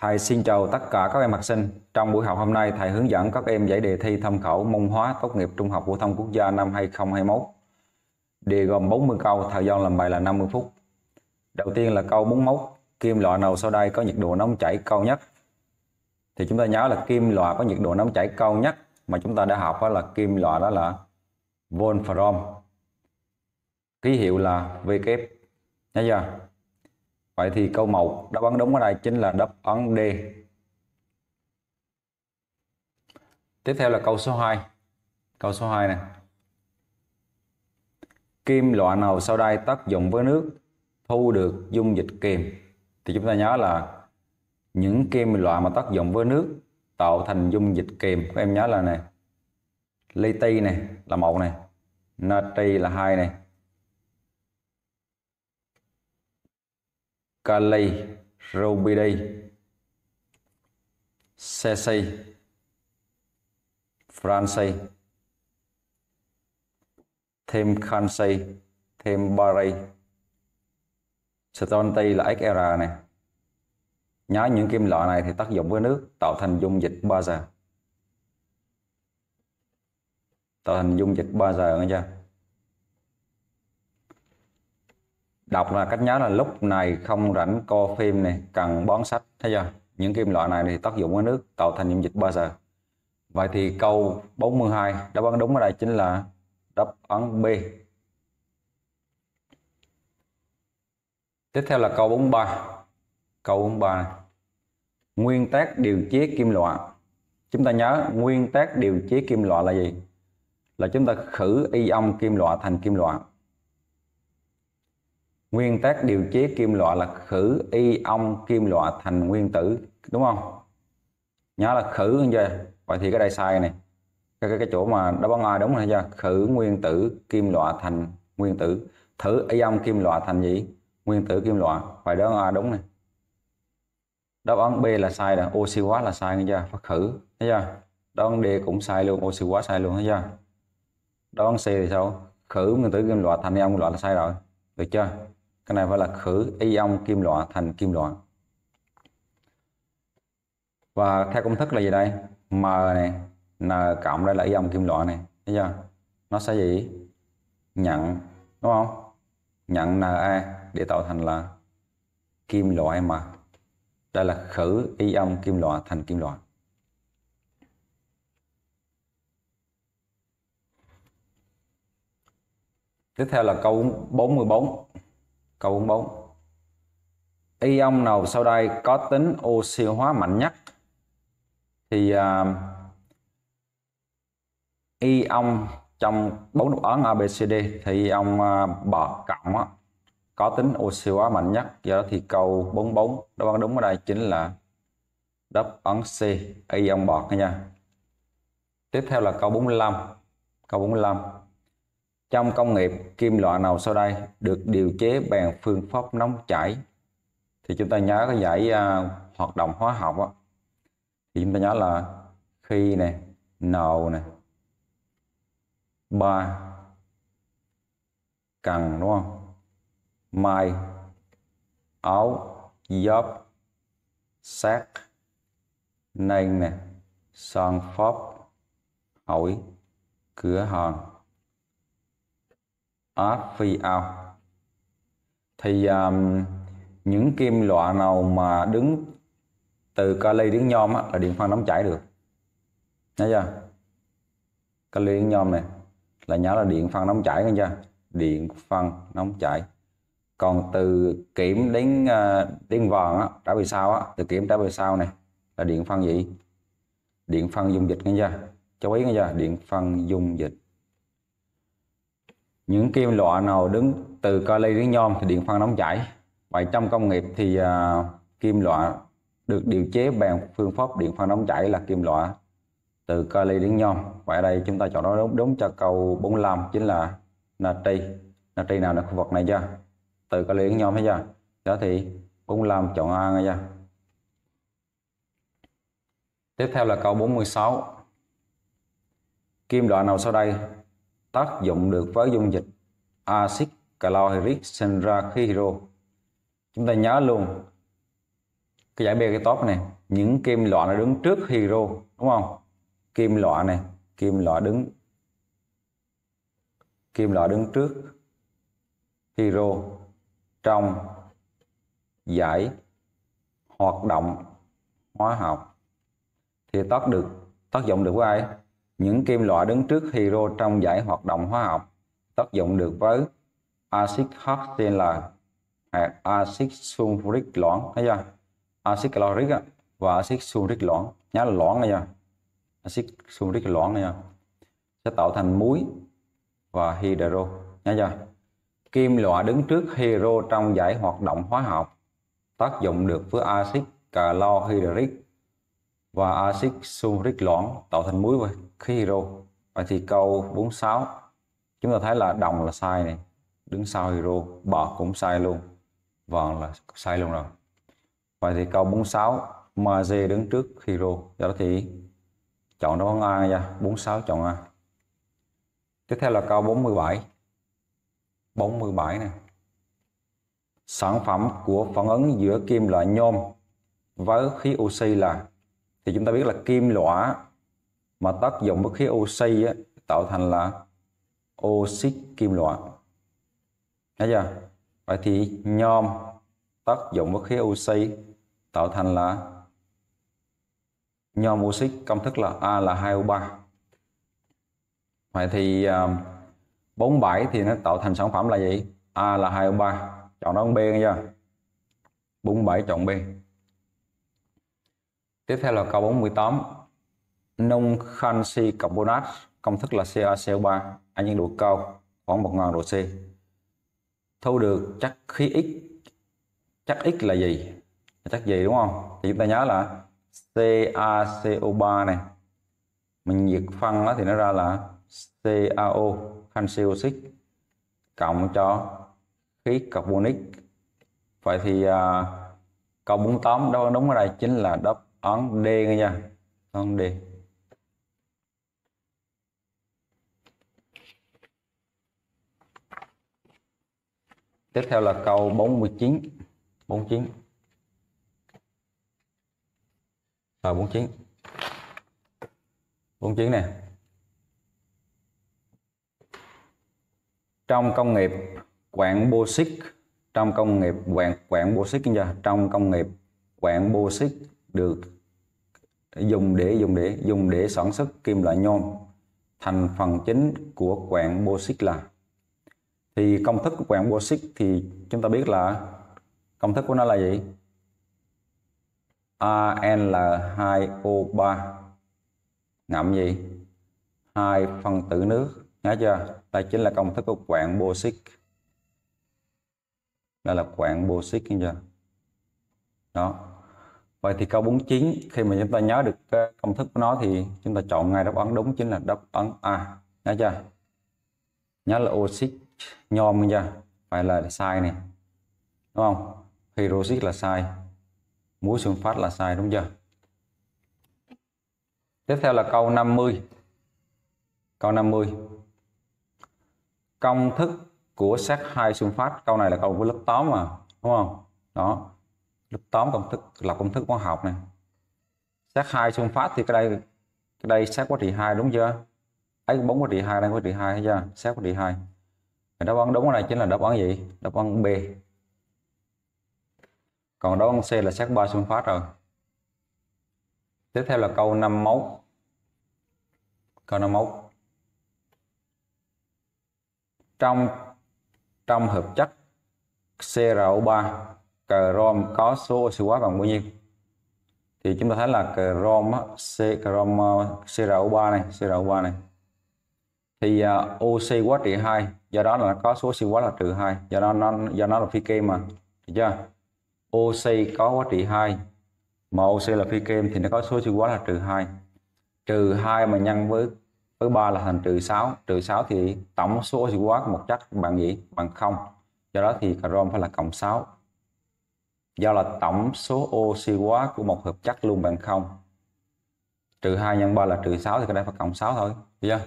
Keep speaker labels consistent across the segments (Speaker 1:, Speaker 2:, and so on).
Speaker 1: Thầy xin chào tất cả các em học sinh. Trong buổi học hôm nay, thầy hướng dẫn các em giải đề thi tham khảo môn hóa tốt nghiệp trung học phổ thông quốc gia năm 2021. Đề gồm 40 câu, thời gian làm bài là 50 phút. Đầu tiên là câu 41, kim loại nào sau đây có nhiệt độ nóng chảy cao nhất? Thì chúng ta nhớ là kim loại có nhiệt độ nóng chảy cao nhất mà chúng ta đã học đó là kim loại đó là Wolfram. Ký hiệu là W. Nhớ chưa? Vậy thì câu 1 đáp án đúng ở đây chính là đáp án D. Tiếp theo là câu số 2. Câu số 2 này Kim loại nào sau đây tác dụng với nước thu được dung dịch kiềm? Thì chúng ta nhớ là những kim loại mà tác dụng với nước tạo thành dung dịch kiềm các em nhớ là này li ti này là một này natri là hai này Calais, Roubaix, Sesay, Francay, thêm Khansay, thêm Baray. Stone Tây là XR e này. Nhá những kim loại này thì tác dụng với nước tạo thành dung dịch ba giờ. Tạo thành dung dịch ba giờ nghe chưa? đọc là cách nhớ là lúc này không rảnh co phim này cần bón sách thấy chưa những kim loại này thì tác dụng với nước tạo thành dung dịch bao giờ vậy thì câu 42 đáp án đúng ở đây chính là đáp án B tiếp theo là câu 43 câu 43 này. nguyên tắc điều chế kim loại chúng ta nhớ nguyên tắc điều chế kim loại là gì là chúng ta khử ion kim loại thành kim loại nguyên tắc điều chế kim loại là khử y ong kim loại thành nguyên tử đúng không nhớ là khử không chưa vậy thì cái đây sai này cái, cái, cái chỗ mà đáp án A đúng rồi chưa khử nguyên tử kim loại thành nguyên tử thử y ong kim loại thành gì nguyên tử kim loại phải đó án A đúng này đáp án B là sai rồi oxy hóa là sai nghe chưa phát khử thấy chưa đáp án D cũng sai luôn oxy hóa sai luôn thấy chưa đáp án C thì sao khử nguyên tử kim loại thành y kim loại là sai rồi được chưa cái này phải là khử ion kim loại thành kim loại và theo công thức là gì đây m này n cộng đây là ion kim loại này thấy chưa nó sẽ gì nhận đúng không nhận na để tạo thành là kim loại mà đây là khử ion kim loại thành kim loại tiếp theo là câu 44 Câu 44. Ion nào sau đây có tính oxy hóa mạnh nhất? Thì uh, à, ion trong bốn đáp án ABCD thì ion uh, à, bọ cộng á, có tính oxy hóa mạnh nhất. Do đó thì câu 44 đáp án đúng ở đây chính là đáp án C, ion bọt nha. Tiếp theo là câu 45. Câu 45 trong công nghiệp, kim loại nào sau đây được điều chế bằng phương pháp nóng chảy? Thì chúng ta nhớ cái giải uh, à, hoạt động hóa học á. Thì chúng ta nhớ là khi này, nầu này, ba, cần đúng không? Mai, áo, giáp sát, nền nè, son phóp, hỏi, cửa hòn off out thì um, những kim loại nào mà đứng từ kali đến nhôm á, là điện phân nóng chảy được nghe chưa kali đến nhôm này là nhớ là điện phân nóng chảy nghe chưa điện phân nóng chảy còn từ kiểm đến uh, đến vàng á trở về sao á từ kiểm trở về sao này là điện phân gì điện phân dung dịch nghe chưa chú ý nghe chưa điện phân dung dịch những kim loại nào đứng từ kali đến nhôm thì điện phân nóng chảy vậy trong công nghiệp thì uh, kim loại được điều chế bằng phương pháp điện phân nóng chảy là kim loại từ kali đến nhôm vậy đây chúng ta chọn nó đúng, đúng cho câu 45 chính là natri natri nào là khu vực này chưa từ kali đến nhôm thấy chưa đó thì 45 chọn A nghe chưa tiếp theo là câu 46 kim loại nào sau đây tác dụng được với dung dịch axit caloric sinh ra khí hydro chúng ta nhớ luôn cái giải bê cái top này những kim loại nó đứng trước hydro đúng không kim loại này kim loại đứng kim loại đứng trước hydro trong giải hoạt động hóa học thì tác được tác dụng được với ai những kim loại đứng trước hydro trong giải hoạt động hóa học tác dụng được với axit HCl hoặc axit sulfuric loãng thấy chưa? Axit caloric và axit sulfuric loãng nhớ là loãng này chưa? Axit sulfuric loãng này chưa? Sẽ tạo thành muối và hydro Nhá chưa? Kim loại đứng trước hydro trong giải hoạt động hóa học tác dụng được với axit calo và axit sulfuric loãng tạo thành muối và khí hydro vậy thì câu 46 chúng ta thấy là đồng là sai này đứng sau hydro bạc cũng sai luôn vàng là sai luôn rồi vậy thì câu 46 magie đứng trước hydro do đó thì chọn đáp án A nha 46 chọn A tiếp theo là câu 47 47 này sản phẩm của phản ứng giữa kim loại nhôm với khí oxy là thì chúng ta biết là kim lõa mà tác dụng với khí oxy á, tạo thành là oxit kim loại thấy chưa vậy thì nhôm tác dụng với khí oxy tạo thành là nhôm oxit công thức là A là 2O3 vậy thì um, à, 47 thì nó tạo thành sản phẩm là gì A là 2O3 chọn đáp án B nghe chưa 47 chọn B Tiếp theo là câu 48. Nung canxi carbonat công thức là CaCO3, ở nhiệt độ cao khoảng 1000 độ C. Thu được chất khí X. Chất X là gì? Chất gì đúng không? Thì chúng ta nhớ là CaCO3 này. Mình nhiệt phân đó thì nó ra là CaO, canxi oxit cộng cho khí carbonic. Vậy thì uh, câu 48 đó đúng ở đây chính là đáp ấn D nghe nha, ấn D tiếp theo là câu 49 49 rồi 49 49 nè trong công nghiệp quảng bô xích trong công nghiệp quảng quảng bô xích trong công nghiệp quảng bô xích được dùng để dùng để dùng để sản xuất kim loại nhôm thành phần chính của quặng bô bauxit là thì công thức của quặng bauxit thì chúng ta biết là công thức của nó là gì al 2 o 3 ngậm gì hai phân tử nước nhớ chưa đây chính là công thức của quặng bô bauxit đây là quặng bô nghe chưa đó Vậy thì câu 49 khi mà chúng ta nhớ được công thức của nó thì chúng ta chọn ngay đáp án đúng chính là đáp án A. Nhớ chưa? Nhớ là oxit nhôm nha. Phải là sai này. Đúng không? Hydroxit là sai. Muối sunfat là sai đúng chưa? Tiếp theo là câu 50. Câu 50. Công thức của sắt hai sunfat, câu này là câu của lớp 8 mà, đúng không? Đó lúc tóm công thức lọc công thức hóa học này xét hai xung phát thì cái đây cái đây xét quá trị hai đúng chưa ấy bốn quá trị hai đang quá trị hai chưa xét quá trị hai đáp án đúng ở đây chính là đáp án gì đáp án b còn đáp án c là xét ba xung phát rồi tiếp theo là câu năm mấu câu năm mấu trong trong hợp chất CRO3 crom có số oxy hóa bằng bao nhiêu thì chúng ta thấy là crom C crom ờ, CRO3 này CRO3 này thì uh, oxy quá trị 2 do đó là nó có số oxy hóa là trừ 2 do đó nó do nó là phi kem mà được chưa oxy có quá trị 2 mà oxy là phi kem thì nó có số oxy hóa là trừ 2 trừ 2 mà nhân với với 3 là thành trừ 6 trừ 6 thì tổng số oxy hóa một chất bằng gì bằng 0 do đó thì crom phải là cộng 6 do là tổng số oxy hóa của một hợp chất luôn bằng không trừ 2 nhân 3 là trừ 6 thì cái này phải cộng 6 thôi được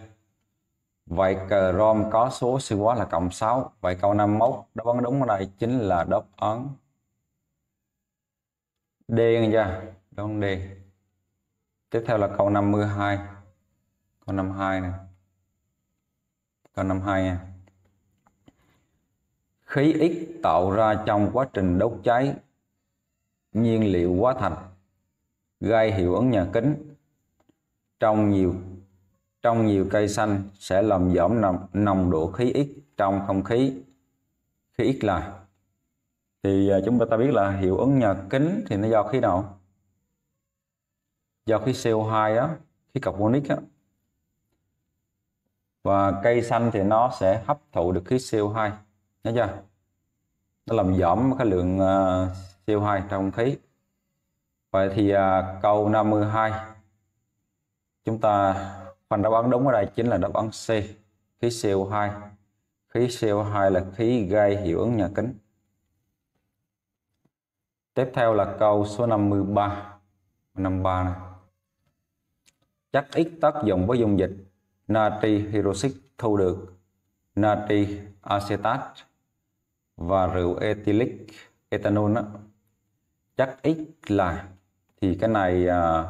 Speaker 1: vậy crom có số oxy hóa là cộng 6 vậy câu 51 đáp án đúng ở đây chính là đáp án D nghe chưa đáp án D tiếp theo là câu 52 câu 52 này câu 52 nha khí X tạo ra trong quá trình đốt cháy nhiên liệu hóa thạch gây hiệu ứng nhà kính trong nhiều trong nhiều cây xanh sẽ làm giảm nồng, nồng độ khí ít trong không khí khí ít là thì à, chúng ta biết là hiệu ứng nhà kính thì nó do khí nào do khí CO2 á khí carbonic á và cây xanh thì nó sẽ hấp thụ được khí CO2 nhớ chưa nó làm giảm cái lượng à, CO2 trong khí vậy thì à, câu 52 chúng ta phần đáp án đúng ở đây chính là đáp án C khí CO2 khí CO2 là khí gây hiệu ứng nhà kính tiếp theo là câu số 53 53 này chất ít tác dụng với dung dịch natri hydroxit thu được natri acetat và rượu ethylic ethanol đó chắc x là thì cái này à,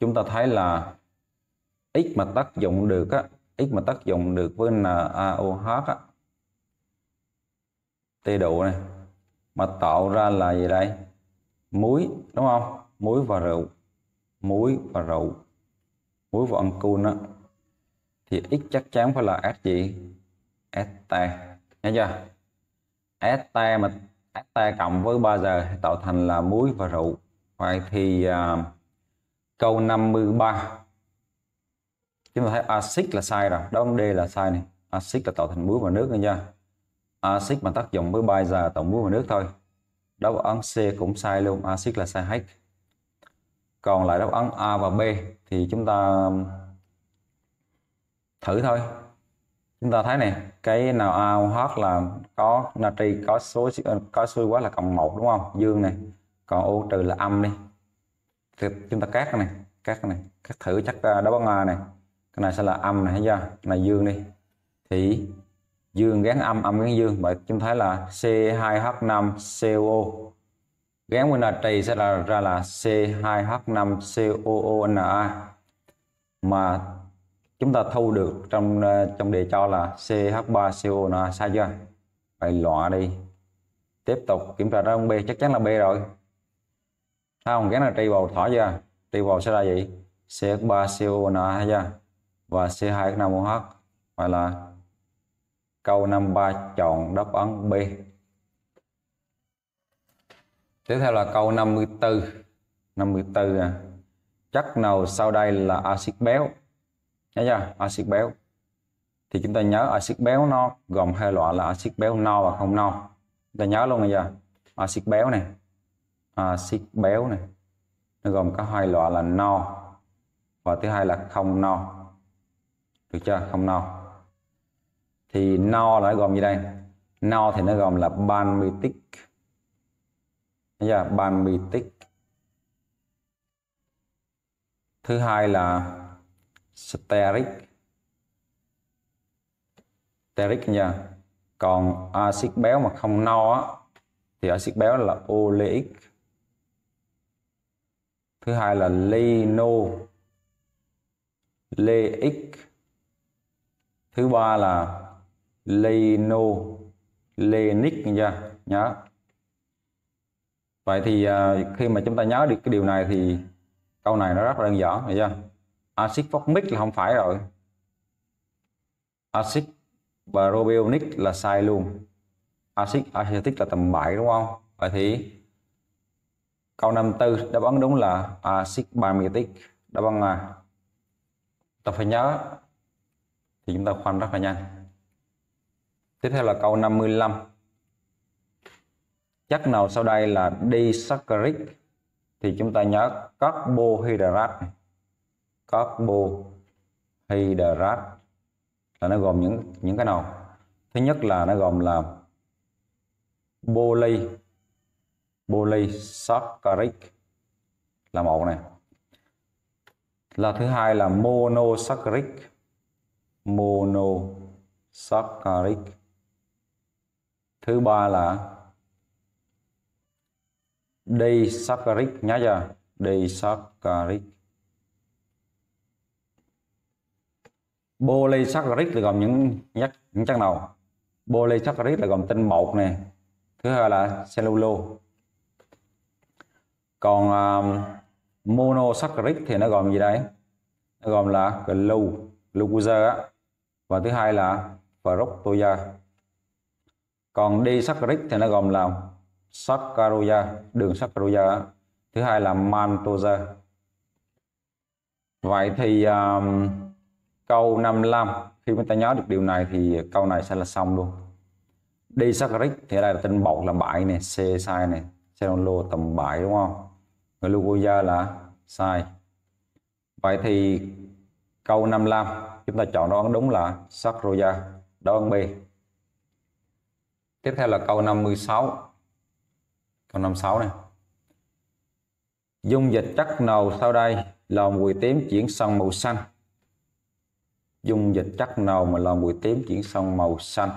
Speaker 1: chúng ta thấy là x mà tác dụng được á x mà tác dụng được với NaOH á tê độ này mà tạo ra là gì đây muối đúng không muối và rượu muối và rượu muối và ancun á thì x chắc chắn phải là s gì st nghe chưa st mà ta cộng với 3 giờ tạo thành là muối và rượu. Vậy thì à, câu 53 chúng ta thấy axit là sai rồi, đáp án D là sai này. Axit là tạo thành muối và nước nữa nha. Axit mà tác dụng với 3 giờ tạo muối và nước thôi. Đáp án C cũng sai luôn, axit là sai hết. Còn lại đáp án A và B thì chúng ta ừ, thử thôi. Chúng ta thấy này, cái nào ao hot là có natri có số có suy quá là cộng một đúng không dương này còn o trừ là âm đi thì chúng ta cắt này cắt này cắt thử chắc đó bằng à này cái này sẽ là âm này thấy chưa này dương đi thì dương gắn âm âm gắn dương vậy chúng thấy là C2H5COO gắn với natri sẽ là ra là C2H5COONa mà chúng ta thu được trong ờ, trong đề cho là CH3CO là sai chưa phải loại đi tiếp tục kiểm tra đáp án B chắc chắn là B rồi không cái là tri vào thỏ chưa tri vào sẽ là gì CH3CO là hay chưa và C2H5OH phải là câu 53 chọn đáp án B tiếp theo là câu 54 54 à. chất nào sau đây là axit béo nhớ chưa axit béo thì chúng ta nhớ axit béo nó gồm hai loại là axit béo no và không no chúng ta nhớ luôn bây giờ axit béo này axit béo này nó gồm có hai loại là no và thứ hai là không no được chưa không no thì no là nó gồm gì đây no thì nó gồm là banmitic bây giờ banmitic thứ hai là steric steric nha còn axit béo mà không no á thì axit béo là oleic thứ hai là lino leic thứ ba là lino lenic nha nhớ vậy thì à, khi mà chúng ta nhớ được cái điều này thì câu này nó rất là đơn giản được chưa axit formic là không phải rồi axit propionic là sai luôn axit acetic là tầm 7 đúng không vậy thì câu 54 đáp án đúng là axit bamietic đáp án à ta phải nhớ thì chúng ta khoanh rất là nhanh tiếp theo là câu 55 chất nào sau đây là disaccharide thì chúng ta nhớ carbohydrate carbohydrate là nó gồm những những cái nào thứ nhất là nó gồm là poly polysaccharide là một này là thứ hai là monosaccharide monosaccharide thứ ba là disaccharide nhớ chưa disaccharide polysaccharide là gồm những chất những chất nào polysaccharide là gồm tinh bột này thứ hai là cellulose còn um, monosaccharide thì nó gồm gì đây nó gồm là glu glucose á và thứ hai là fructose còn disaccharide thì nó gồm là saccharose đường saccharose thứ hai là maltose vậy thì um, câu 55 khi chúng ta nhớ được điều này thì câu này sẽ là xong luôn đi Sacaric thì đây là tên bột là bãi này C sai này Senolo tầm bãi đúng không người Lugoya là sai vậy thì câu 55 chúng ta chọn đáp đúng là Sacroya đáp án B tiếp theo là câu 56 câu 56 này dung dịch chất nào sau đây làm mùi tím chuyển sang màu xanh dung dịch chất nào mà lòng quỳ tím chuyển sang màu xanh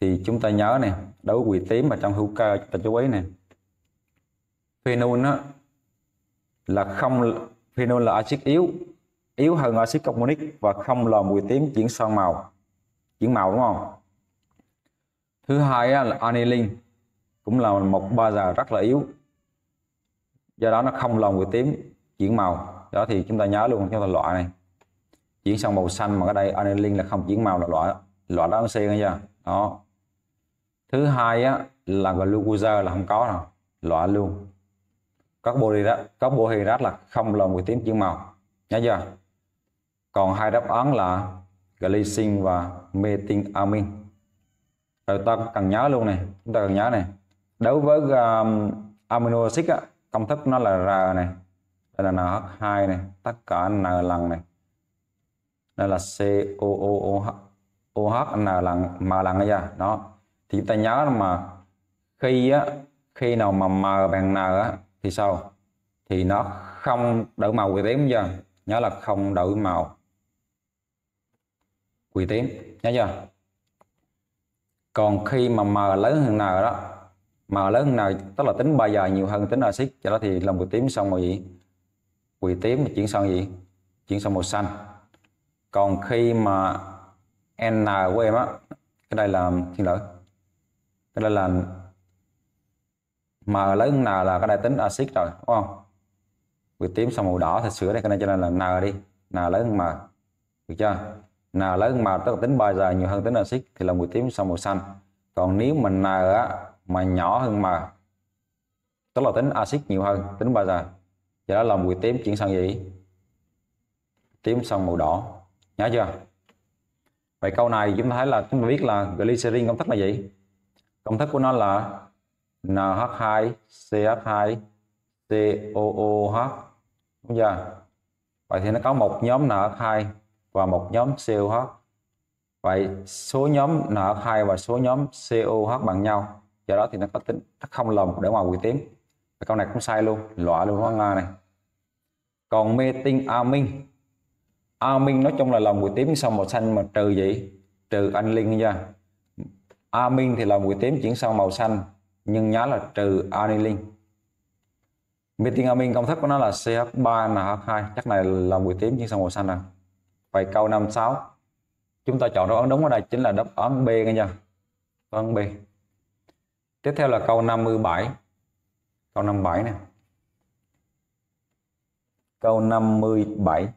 Speaker 1: thì chúng ta nhớ này đối với quỳ tím mà trong hữu cơ chúng ta chú ý này phenol đó là không phenol là axit yếu yếu hơn axit carbonic và không làm mùi tím chuyển sang màu chuyển màu đúng không thứ hai là aniline cũng là một ba già rất là yếu do đó nó không làm mùi tím chuyển màu đó thì chúng ta nhớ luôn chúng loại này chuyển sang màu xanh mà ở đây annealing là không chuyển màu là loại loại đó oxy nghe chưa đó thứ hai á là glucose là không có rồi loại luôn carbohydrate carbohydrate là không là mùi tím chuyển màu nhớ chưa còn hai đáp án là glycine và methylamine rồi ta cần nhớ luôn này chúng ta cần nhớ này đối với um, amino acid á, công thức nó là r này đây là nh2 này tất cả n lần này nó là C O O O H O H N là M lần bây giờ đó thì chúng ta nhớ mà khi á khi nào mà M bằng N á thì sao thì nó không đổi màu quỷ tím chưa nhớ là không đổi màu quỷ tím nhớ chưa còn khi mà M lớn hơn N đó M lớn hơn N tức là tính 3 giờ nhiều hơn tính axit cho đó thì làm quỷ tím xong rồi gì quỷ tím chuyển sang gì chuyển sang màu xanh còn khi mà n của em á cái đây là xin lỗi cái đây là m lớn n là cái đây tính axit rồi đúng không vì tím xong màu đỏ thì sửa đây cái này cho nên là n đi n lớn m được chưa n lớn m tức là tính bao giờ nhiều hơn tính axit thì là mùi tím xong màu xanh còn nếu mình n á mà nhỏ hơn m tức là tính axit nhiều hơn tính bao giờ do đó là mùi tím chuyển sang gì tím sang màu đỏ nhớ chưa vậy câu này chúng ta thấy là chúng ta biết là glycerin công thức là gì công thức của nó là NH2CH2COOH đúng chưa vậy thì nó có một nhóm NH2 và một nhóm COH vậy số nhóm NH2 và số nhóm COH bằng nhau do đó thì nó có tính nó không lồng để ngoài quỷ tím câu này cũng sai luôn loại luôn hoang nga này còn metin amin A nói chung là lòng người tím sang màu xanh mà trừ vậy trừ anh Linh ra A thì lòng người tím chuyển sang màu xanh nhưng nhớ là trừ Ani Linh Meeting Amin công thức của nó là CH3NH2 chắc này là mùi tím chuyển sang màu xanh rồi à? vậy câu 56 chúng ta chọn đáp án đúng ở đây chính là đáp án B nghe nha đáp án B tiếp theo là câu 57 câu 57 nè câu 57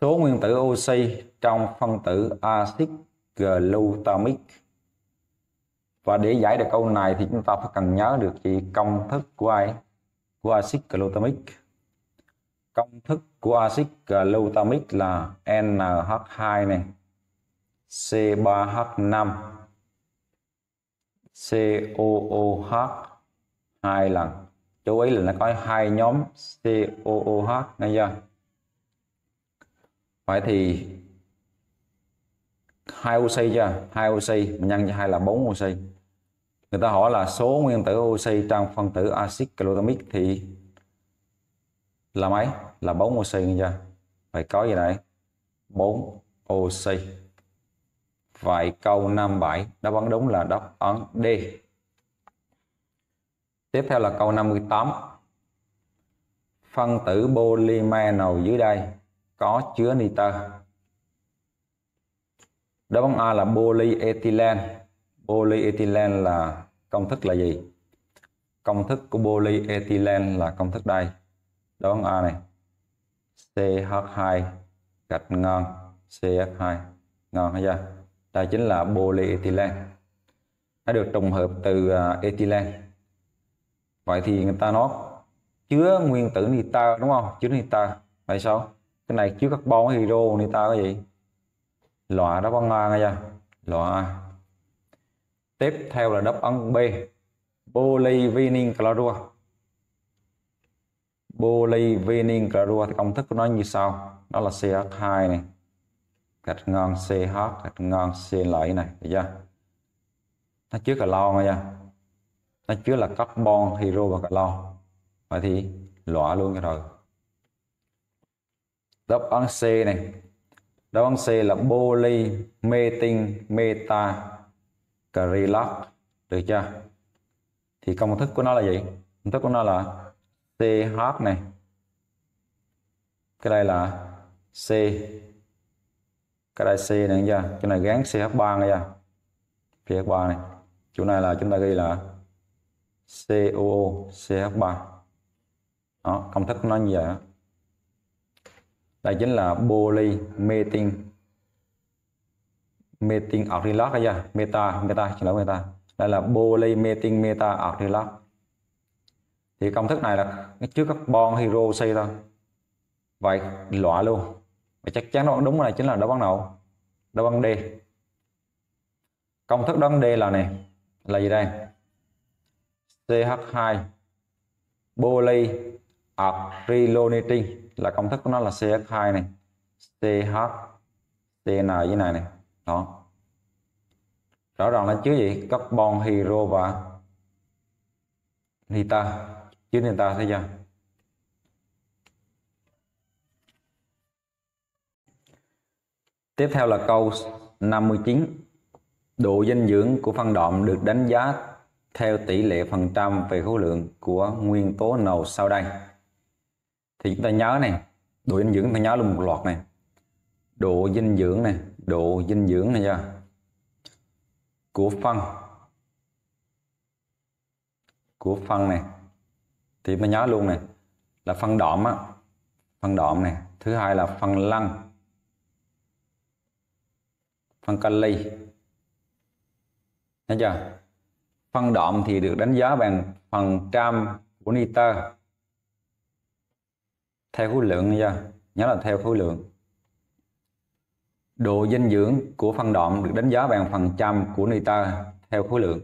Speaker 1: số nguyên tử oxy trong phân tử axit glutamic và để giải được câu này thì chúng ta phải cần nhớ được chỉ công thức của ai của axit glutamic công thức của axit glutamic là NH2 này C3H5 COOH hai lần chú ý là nó có hai nhóm COOH nghe chưa vậy thì hai oxy chưa hai oxy mình nhân cho hai là bốn oxy người ta hỏi là số nguyên tử oxy trong phân tử axit glutamic thì là mấy là bốn oxy nha phải có gì đấy bốn oxy vậy câu 57 đáp án đúng là đáp án D tiếp theo là câu 58 phân tử polymer nào dưới đây có chứa nitơ đáp án A là polyethylene polyethylene là công thức là gì công thức của polyethylene là công thức đây đáp án A này CH2 gạch ngang ch 2 ngon hay chưa đây chính là polyethylene nó được trùng hợp từ à, ethylene vậy thì người ta nói chứa nguyên tử nitơ đúng không chứa nitơ vậy sao cái này chứa carbon hydro người ta cái gì loại đáp án A nghe chưa loại tiếp theo là đáp án B polyvinyl chlorua polyvinyl chlorua thì công thức của nó như sau đó là CH2 này gạch ngang CH gạch ngon CL này được chưa nó chứa calo nghe chưa nó chứa là carbon hydro và cả calo vậy thì loại luôn cho rồi Đáp án C này. Đáp án C là poly metin meta Được chưa? Thì công thức của nó là gì? Công thức của nó là CH này. Cái đây là C. Cái đây C này chưa? Chỗ này gắn CH3 nghe chưa? CH3 này. Chỗ này là chúng ta ghi là COO CH3. Đó, công thức nó như vậy đó đây chính là polymethyl metin acrylat hay chưa meta meta chỉ lỗi meta đây là polymethyl meta acrylat thì công thức này là trước carbon hydroxy oxy thôi vậy loại luôn và chắc chắn nó đúng này chính là đáp án nào đáp án D công thức đáp án D là này là gì đây CH2 poly polyacrylonitrile là công thức của nó là ch 2 này CH CN với này này đó rõ ràng là chứa gì carbon hydro và nita chứa nita thấy chưa tiếp theo là câu 59 độ dinh dưỡng của phân đạm được đánh giá theo tỷ lệ phần trăm về khối lượng của nguyên tố nào sau đây thì chúng ta nhớ này độ dinh dưỡng ta nhớ luôn một loạt này độ dinh dưỡng này độ dinh dưỡng này nha của phân của phân này thì ta nhớ luôn này là phân đạm á phân đạm này thứ hai là phân lăng phân kali thấy chưa phân đạm thì được đánh giá bằng phần trăm của nitơ theo khối lượng nha nhớ là theo khối lượng độ dinh dưỡng của phân đạm được đánh giá bằng phần trăm của nitơ theo khối lượng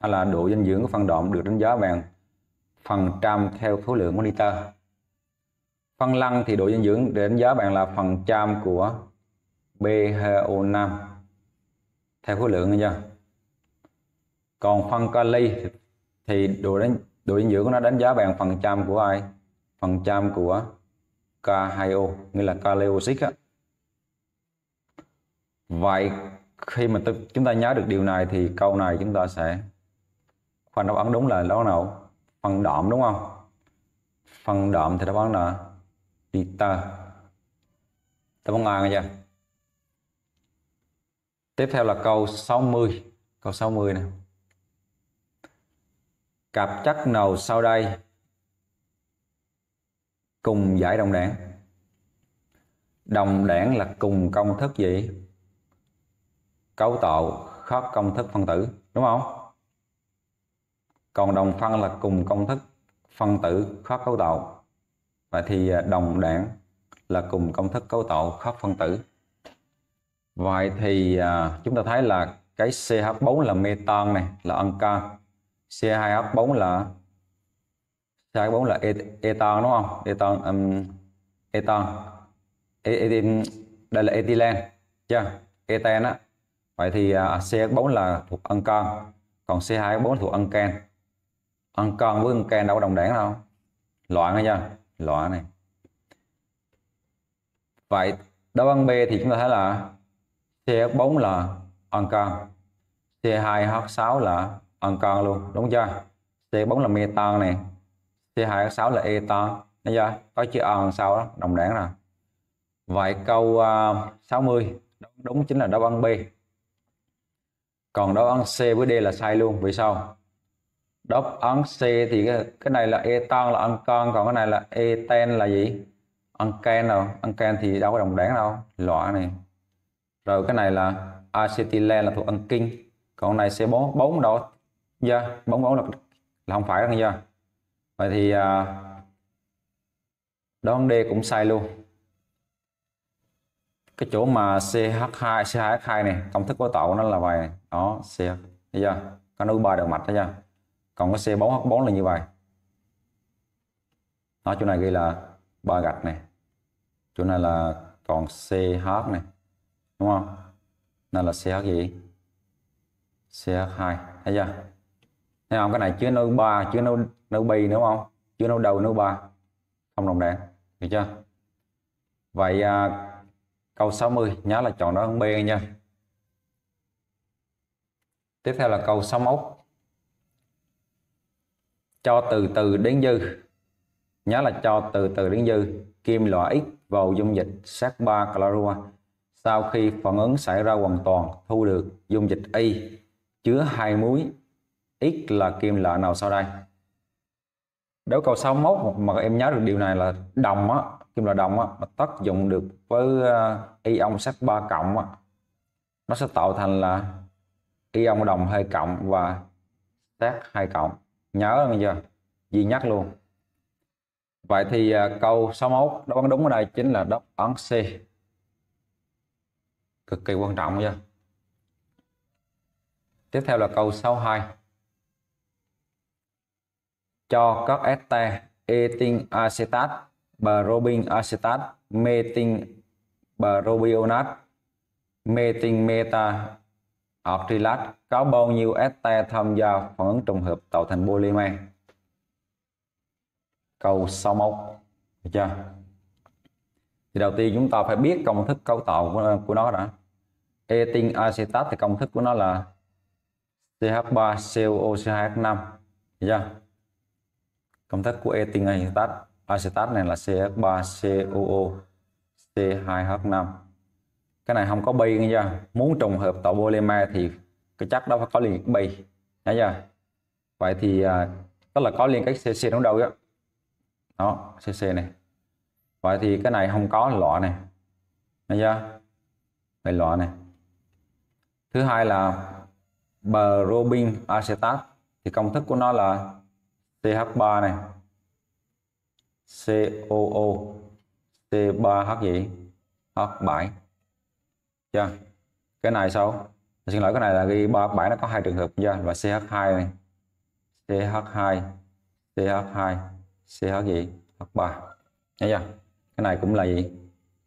Speaker 1: hay là độ dinh dưỡng của phân đạm được đánh giá bằng phần trăm theo khối lượng của nitơ phân lăng thì độ dinh dưỡng để đánh giá bằng là phần trăm của BHO5 theo khối lượng nha còn phân kali thì độ đánh, độ dinh dưỡng của nó đánh giá bằng phần trăm của ai phần trăm của K2O nghĩa là Kaleoxic á. Vậy khi mà chúng ta nhớ được điều này thì câu này chúng ta sẽ phần đáp án đúng là đó nào? Phần đạm đúng không? Phần đạm thì đáp án là Dieter. Đáp án A nghe chưa? Tiếp theo là câu 60. Câu 60 này. Cặp chất nào sau đây cùng giải đồng đảng đồng đảng là cùng công thức gì cấu tạo khớp công thức phân tử đúng không còn đồng phân là cùng công thức phân tử khớp cấu tạo vậy thì à, đồng đảng là cùng công thức cấu tạo khớp phân tử vậy thì à, chúng ta thấy là cái CH4 là metan này là ân ca C2H4 là Xa cái 4 là e- eton đúng không? Eton um, eton e, e, đây là ethylene chưa? Ethane á. Vậy thì uh, à, C4 là thuộc ancon, còn C2 thuộc ancane. Ancon với ancane đâu có đồng đẳng đâu. Loạn hay chưa? Loạn này. Vậy đáp án B thì chúng ta thấy là C4 là ancon, C2H6 là ancon luôn, đúng chưa? C4 là metan này, thì hai có 6 là y to thấy chưa có chữ o sau đó đồng đẳng rồi vậy câu uh, 60 đúng, đúng chính là đáp án B còn đáp án C với D là sai luôn vì sao đáp án C thì cái, cái này là e là ăn con còn cái này là eten là gì ăn ken rồi ăn ken thì đâu có đồng đẳng đâu loại này rồi cái này là acetylen là thuộc ăn kinh còn này c bốn 4 đó yeah, dạ, bốn bốn là, không phải đâu nha vậy thì à, đón D cũng sai luôn cái chỗ mà CH2 CH2 này công thức cấu tạo của nó là vậy đó CH thấy chưa có nối ba đầu mạch thấy chưa còn cái C4H4 là như vậy đó chỗ này ghi là ba gạch này chỗ này là còn CH này đúng không nên là CH gì CH2 thấy chưa thấy không cái này chứa nâu ba chứa nâu nâu bi đúng không chứa nâu đầu nâu ba không đồng đẳng được chưa vậy à, câu 60 nhớ là chọn đáp án B nha tiếp theo là câu 61 cho từ từ đến dư nhớ là cho từ từ đến dư kim loại x vào dung dịch sắt 3 clorua sau khi phản ứng xảy ra hoàn toàn thu được dung dịch y chứa hai muối x là kim loại nào sau đây đấu cầu 61 mà em nhớ được điều này là đồng á kim loại đồng á nó tác dụng được với ờ, ion sắt 3 cộng á nó sẽ tạo thành là ion đồng 2 cộng và sắt 2 cộng nhớ bây giờ duy nhắc luôn vậy thì ờ, câu 61 đáp án đúng ở đây chính là đáp án C cực kỳ quan trọng nha tiếp theo là câu 62 cho các este etin acetat, brobin acetat, metin brobionat, metin meta oxylat có bao nhiêu este tham gia phản ứng trùng hợp tạo thành polymer câu 61 được chưa thì đầu tiên chúng ta phải biết công thức cấu tạo của, của nó đã etin acetat thì công thức của nó là CH3COCH5 được chưa công thức của etin acetat acetat này là CH3COO C2H5 cái này không có bi nghe chưa muốn trùng hợp tạo polymer thì cái chất đó phải có liên kết bi nhớ chưa vậy thì à, tức là có liên kết CC đúng đâu đó đó CC này vậy thì cái này không có lọ này nhớ chưa đây lọ này thứ hai là brobin acetat thì công thức của nó là CH3 này COO C3H gì H7 chưa cái này sao xin lỗi cái này là ghi 3H7 nó có hai trường hợp chưa và CH2 này CH2 CH2 CH gì H3 thấy chưa cái này cũng là gì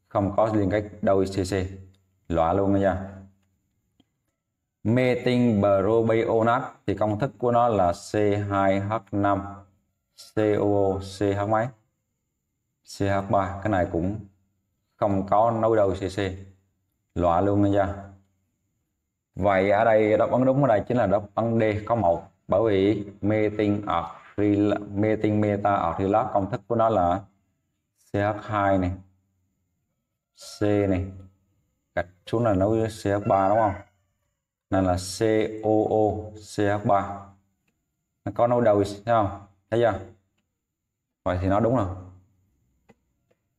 Speaker 1: không có liên kết đôi CC loại luôn nha metin probionat thì công thức của nó là C2H5 COO CH mấy CH3 cái này cũng không có nối đầu CC loại luôn nha ra vậy ở đây đáp án đúng ở đây chính là đáp án D có một bởi vì metin metin meta acrylat công thức của nó là CH2 này C này gạch xuống là nối CH3 đúng không này là COO CH3 nó có nối đầu thấy không thấy chưa vậy thì nó đúng rồi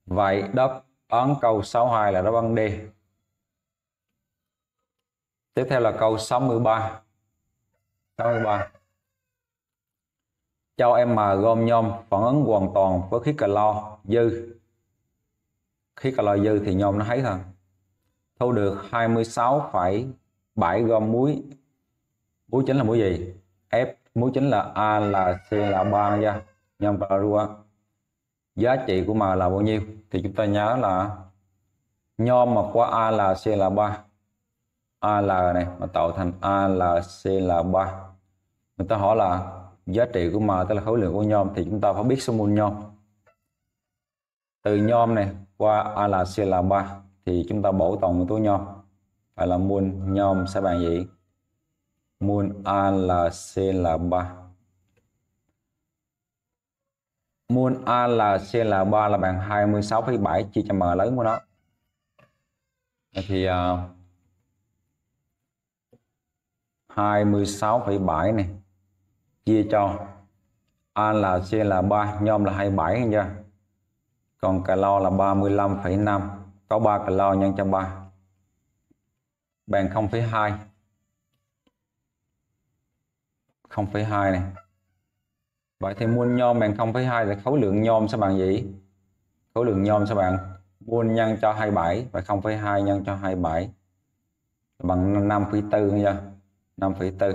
Speaker 1: vậy đáp án câu 62 là đáp án D tiếp theo là câu 63 63 cho em mà gom nhôm phản ứng hoàn toàn với khí calo dư khí calo dư thì nhôm nó thấy thôi thu được 26, 7 gom muối muối chính là muối gì F muối chính là A là C là 3 nha nhân vào parua giá trị của M là bao nhiêu thì chúng ta nhớ là nhôm mà qua A là C là 3 A là này mà tạo thành A là C là 3 người ta hỏi là giá trị của M tức là khối lượng của nhôm thì chúng ta phải biết số mol nhôm từ nhôm này qua A là C là 3 thì chúng ta bổ tổng một tố nhôm phải là môn nhom sẽ bằng gì môn A là C là ba môn A là C là ba là bằng 26,7 chia cho M lớn của nó thì à, uh, 26,7 này chia cho A là C là ba nhôm là 27 chưa còn calo là 35,5 có 3 calo nhân cho 3 bằng 0,2 0,2 này vậy thì muôn nhôm bằng 0,2 thì khối lượng nhôm sẽ bằng gì khối lượng nhôm sẽ bằng muôn nhân cho 27 và 0,2 nhân cho 27 bằng 5,4 nha 5,4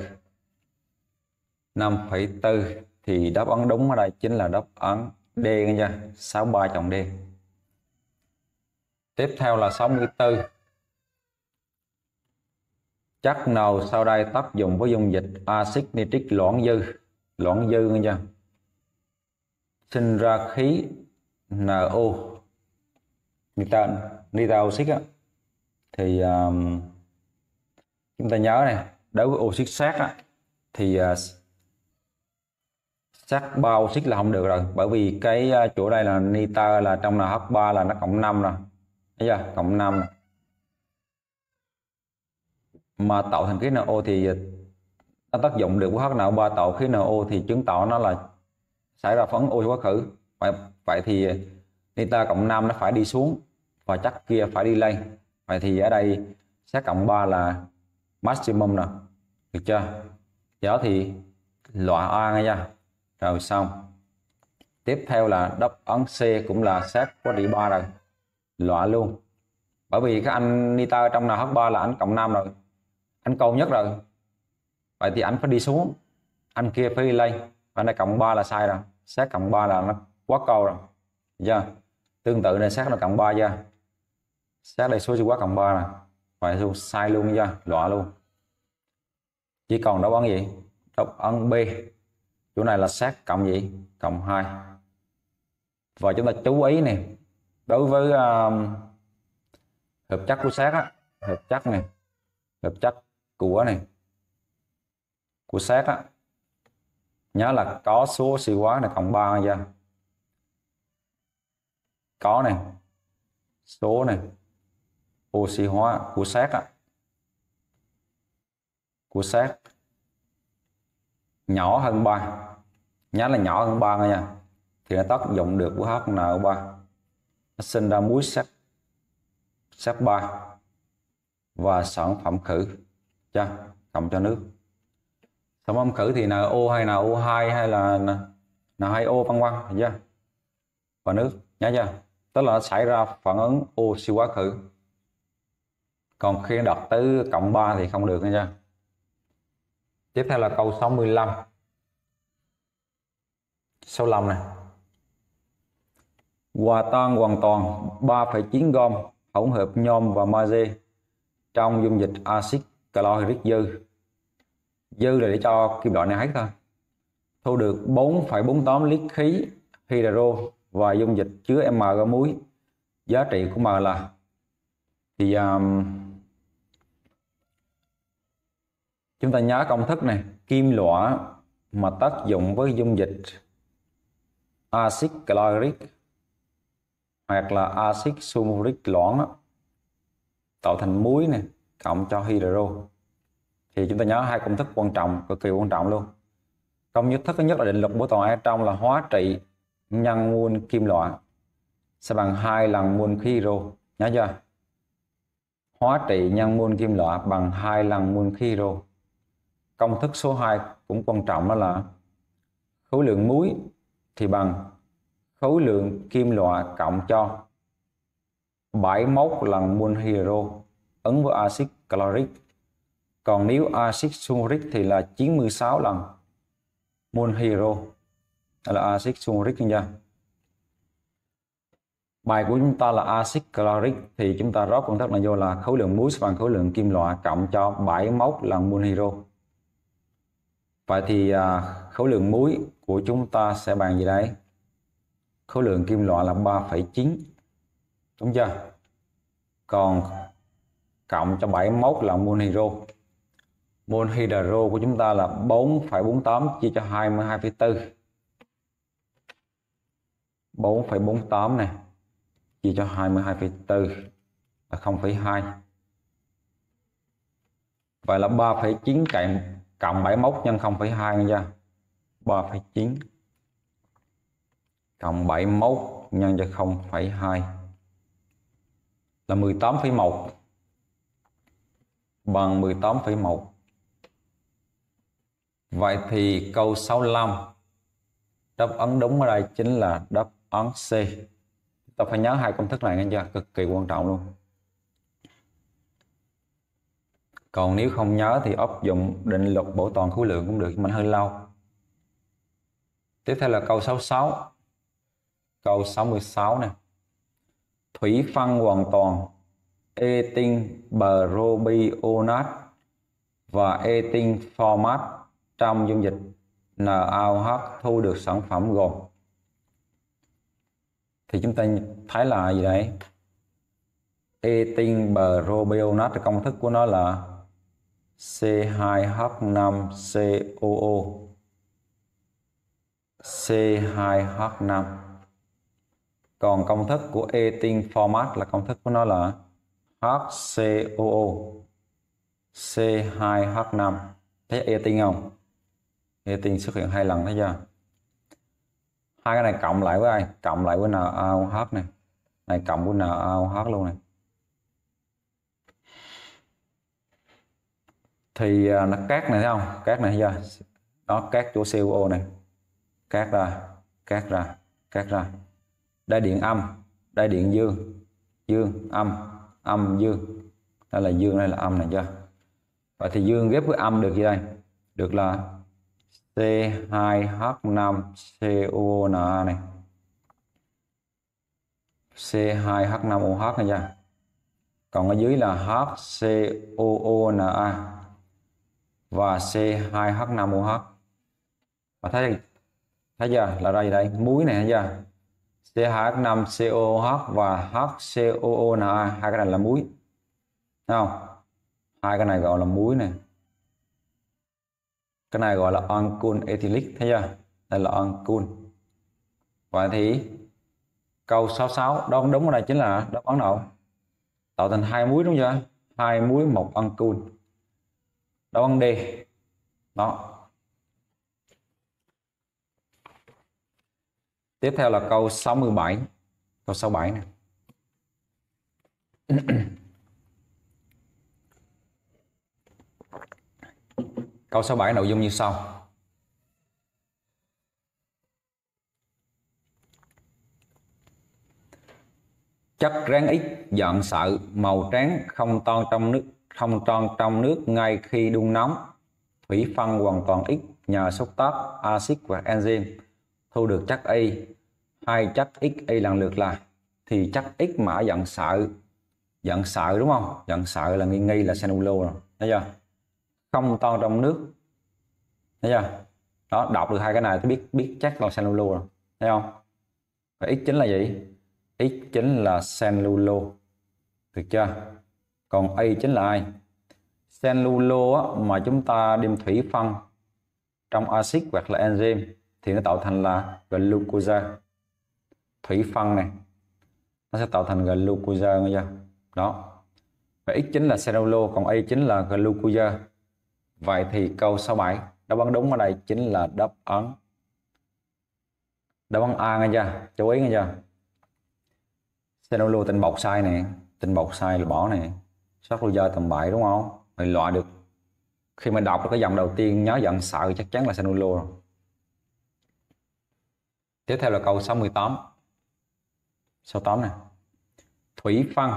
Speaker 1: 5,4 thì đáp án đúng ở đây chính là đáp án D nha 63 chọn D tiếp theo là 64 chất nào sau đây tác dụng với dung dịch axit nitric loãng dư loãng dư nghe chưa sinh ra khí NO nitan nitơ oxit á thì um, chúng ta nhớ này đối với oxit sắt á thì uh, sắt bao oxit là không được rồi bởi vì cái à, chỗ đây là nitơ là trong là H3 là nó cộng 5 rồi thấy chưa cộng 5 rồi mà tạo thành khí NO thì à, nó tác dụng được với HNO3 tạo khí NO thì chứng tỏ nó là xảy ra phấn oxy quá khứ vậy, vậy thì nita à, cộng 5 nó phải đi xuống và chắc kia phải đi lên vậy thì ở đây xét cộng 3 là maximum nè được chưa đó thì loại A nghe chưa rồi xong tiếp theo là đáp án C cũng là xét quá trị 3 rồi loại luôn bởi vì các anh nita trong nào H3 là anh cộng 5 rồi anh cầu nhất rồi vậy thì anh phải đi xuống anh kia phải đi lên anh này cộng 3 là sai rồi xét cộng 3 là nó quá cầu rồi chưa tương tự này xét nó cộng 3 chưa xét đây số chưa quá cộng 3 là phải luôn sai luôn chưa lọa luôn chỉ còn đáp án gì đáp án B chỗ này là xét cộng gì cộng 2 và chúng ta chú ý này đối với um, hợp chất của xét á hợp chất này hợp chất của này của xét á nhớ là có số oxy hóa là cộng 3 nha, có này số này oxy hóa của xét á của xét nhỏ hơn 3 nhớ là nhỏ hơn 3 nha thì nó tác dụng được của HNO3 nó sinh ra muối sắt sắt 3 và sản phẩm khử chưa cộng cho nước xong âm khử thì NO hay là O 2 hay là N2O vân vân chưa và nước nhớ chưa tức là nó xảy ra phản ứng oxy hóa khử còn khi đặt tới cộng 3 thì không được nha tiếp theo là câu 65 65 này hòa tan hoàn toàn 3,9 gom hỗn hợp nhôm và magie trong dung dịch axit calo thì rất dư dư là để cho kim loại này hết thôi thu được 4,48 lít khí hydro và dung dịch chứa mg muối giá trị của m là thì um, chúng ta nhớ công thức này kim loại mà tác dụng với dung dịch axit caloric hoặc là axit sulfuric loãng tạo thành muối này cộng cho hydro thì chúng ta nhớ hai công thức quan trọng cực kỳ quan trọng luôn công thức thứ nhất là định luật của toàn ở trong là hóa trị nhân mol kim loại sẽ bằng hai lần mol hydro nhớ chưa hóa trị nhân mol kim loại bằng hai lần mol hydro công thức số 2 cũng quan trọng đó là khối lượng muối thì bằng khối lượng kim loại cộng cho 71 lần mol hydro ấn với axit caloric. Còn nếu axit sulfuric thì là 96 lần mol monhero là axit sulfuric nha. Bài của chúng ta là axit caloric thì chúng ta rót công thức này vô là khối lượng muối bằng khối lượng kim loại cộng cho 7 lần mol monhero. Vậy thì à, khối lượng muối của chúng ta sẽ bằng gì đấy? Khối lượng kim loại là 3,9. Đúng chưa? Còn cộng cho 71 là mol hydro mol hydro của chúng ta là 4,48 chia cho 22,4 4,48 này chia cho 22,4 là 0,2 Vậy là 3,9 cộng, cộng 71 nhân 0,2 nha 3,9 cộng 71 nhân cho 0,2 là 18,1 bằng 18,1. Vậy thì câu 65 đáp án đúng ở đây chính là đáp án C. Chúng ta phải nhớ hai công thức này nghe chưa? Cực kỳ quan trọng luôn. Còn nếu không nhớ thì áp dụng định luật bổ toàn khối lượng cũng được nhưng mà hơi lâu. Tiếp theo là câu 66. Câu 66 nè. Thủy phân hoàn toàn etin probionat và etin format trong dung dịch NaOH thu được sản phẩm gồm thì chúng ta thấy là gì đấy etin probionat công thức của nó là C2H5COO C2H5 còn công thức của etin format là công thức của nó là HCOO C2H5 thấy eating không eating xuất hiện hai lần thấy chưa hai cái này cộng lại với ai cộng lại với NaOH này này cộng với NaOH luôn này thì à, nó cát này thấy không cát này thấy chưa đó cát chỗ COO này cát ra cát ra cát ra đây điện âm đây điện dương dương âm âm dương đây là dương đây là âm này chưa và thì dương ghép với âm được gì đây được là C2H5CONA này C2H5OH này nha. còn ở dưới là HCOONA và C2H5OH và thấy thấy chưa là đây đây muối này thấy chưa CH5COH và HCOO2 hai cái này là muối Thấy không hai cái này gọi là muối này cái này gọi là ancol ethylic thấy chưa đây là ancol vậy thì câu 66 đó đúng cái này chính là đáp án nào tạo thành hai muối đúng chưa hai muối một ancol đáp án D đó Tiếp theo là câu 67. Câu 67 này. câu 67 nội dung như sau. Chất rắn ít giận sợ màu trắng không ton trong nước không ton trong nước ngay khi đun nóng. Thủy phân hoàn toàn ít nhờ xúc tác axit và enzyme thu được chắc y hai chắc x y lần lượt là thì chắc x mã dạng sợ dạng sợ đúng không dạng sợ là nghi nghi là cellulose rồi thấy chưa không ton trong nước thấy chưa đó đọc được hai cái này tôi biết biết chắc là cellulose rồi thấy không và x chính là gì x chính là cellulose được chưa còn y chính là ai cellulose mà chúng ta đem thủy phân trong axit hoặc là enzyme thì nó tạo thành là glucosa thủy phân này nó sẽ tạo thành glucosa nghe chưa đó và x chính là Cellulo còn y chính là glucosa vậy thì câu 67 đáp án đúng ở đây chính là đáp án đáp án A nghe chưa chú ý nghe chưa Cellulo tinh bột sai này tinh bột sai là bỏ này sắc loser tầm bảy đúng không mình loại được khi mình đọc được cái dòng đầu tiên nhớ dần sợ chắc chắn là Cellulo rồi tiếp theo là câu 68 68 này thủy phân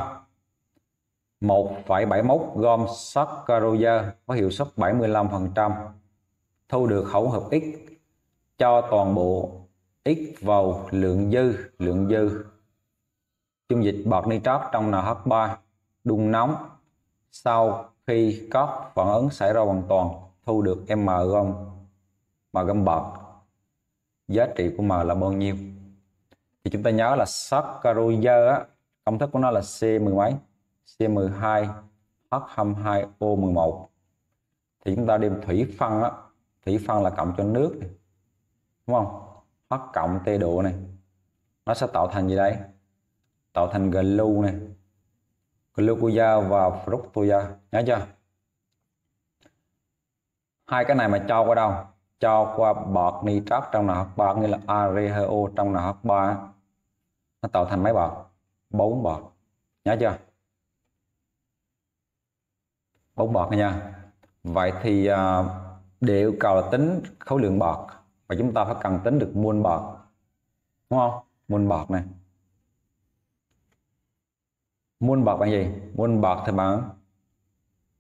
Speaker 1: 1,71 gom sắt caroja có hiệu suất 75% thu được khẩu hợp x cho toàn bộ x vào lượng dư lượng dư dung dịch bọt nitrat trong NH3 đun nóng sau khi có phản ứng xảy ra hoàn toàn thu được M gom mà gom bọt giá trị của m là bao nhiêu thì chúng ta nhớ là Saccharose á công thức của nó là C mười mấy C12 H22O11 thì chúng ta đem thủy phân á thủy phân là cộng cho nước này. đúng không H cộng T độ này nó sẽ tạo thành gì đây tạo thành glu này glucosa và fructosa nhớ chưa hai cái này mà cho qua đâu cho qua bọt nitrat trong nạp ba nghĩa là ARHO trong nạp ba nó tạo thành mấy bọt bốn bọt nhớ chưa bốn bọt nha vậy thì à, để yêu cầu là tính khối lượng bọt và chúng ta phải cần tính được muôn bọt đúng không muôn bọt này muôn bọt bằng gì muôn bọt thì bằng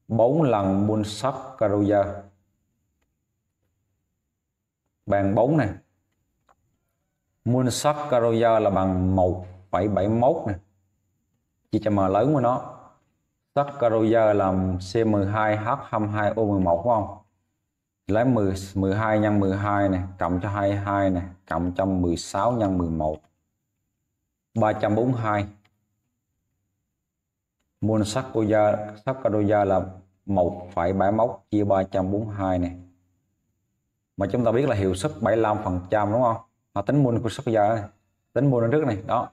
Speaker 1: 4 lần muôn sắt caroja bằng bóng này Moonshot Caroya là bằng 1,71 này chỉ cho mờ lớn của nó Shot Caroya là C12H22O11 đúng không lấy 10, 12 nhân 12 này cộng cho 22 này cộng cho 16 nhân 11 342 Moonshot Caroya là 1,71 chia 342 này mà chúng ta biết là hiệu suất 75% đúng không nó tính mol của suất bây giờ này. tính mol trước này đó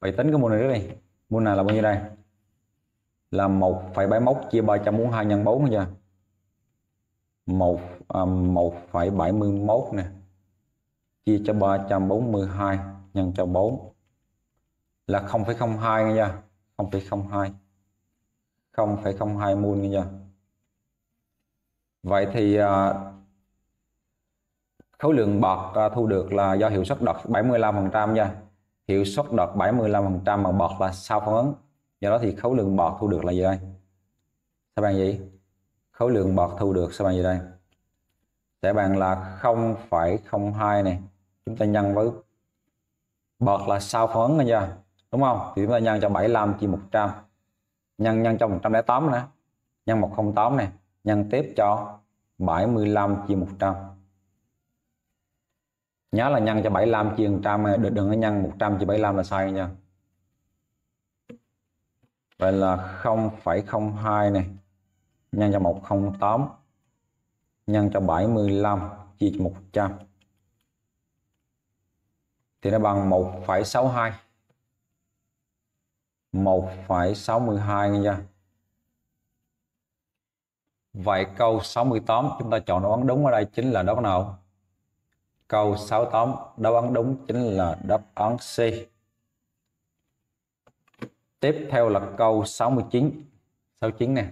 Speaker 1: vậy tính cái này trước này mol này là bao nhiêu đây là 1,71 chia 342 nhân 4 nha 1 à, 1,71 nè chia cho 342 nhân cho 4 là 0,02 nha 0,02 0,02 nghe chưa? vậy thì à, khối lượng bọt à, thu được là do hiệu suất đọt 75% nha hiệu suất đọt 75% mà bọt là sau phản ứng do đó thì khối lượng bọt thu được là gì đây sẽ bằng gì khối lượng bọt thu được sẽ bằng gì đây sẽ bằng là 0,02 này chúng ta nhân với bọt là sau phản ứng nha đúng không thì chúng ta nhân cho 75 chia 100 nhân nhân cho 108 nữa nhân 108 này nhân tiếp cho 75 chia 100 nhớ là nhân cho 75 chia 100 được đừng có nhân 100 chia 75 là sai nha vậy là 0,02 này nhân cho 108 nhân cho 75 chia 100 thì nó bằng 1,62 1,62 nha Vậy câu 68 chúng ta chọn đáp án đúng ở đây chính là đáp án nào? Câu 68 đáp án đúng chính là đáp án C. Tiếp theo là câu 69. 69 nè.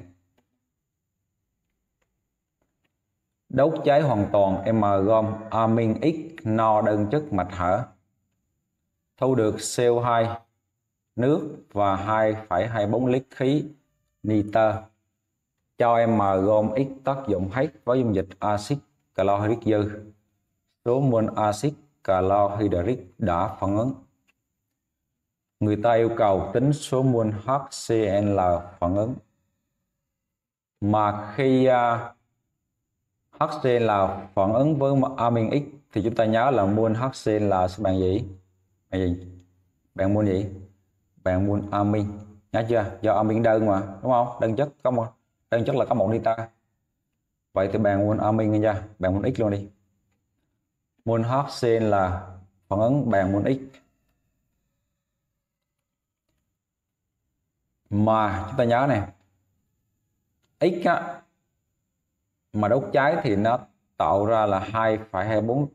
Speaker 1: Đốt cháy hoàn toàn M gom amin X no đơn chất mạch hở. Thu được CO2, nước và 2,24 lít khí nitơ cho M gom X tác dụng hết với dung dịch axit caloric dư số mol axit calo-hydric đã phản ứng. Người ta yêu cầu tính số mol HCl phản ứng. Mà khi uh, à, HCl phản ứng với amin X thì chúng ta nhớ là mol HCl sẽ bằng gì? Bằng gì? Bằng mol gì? Bằng mol amin. Nhớ chưa? Do amin đơn mà, đúng không? Đơn chất có một đơn chất là có một nitơ Vậy thì bàn mol amin nha, bàn mol X luôn đi môn Hawking là phản ứng bằng môn x mà chúng ta nhớ này x á, mà đốt cháy thì nó tạo ra là 2,24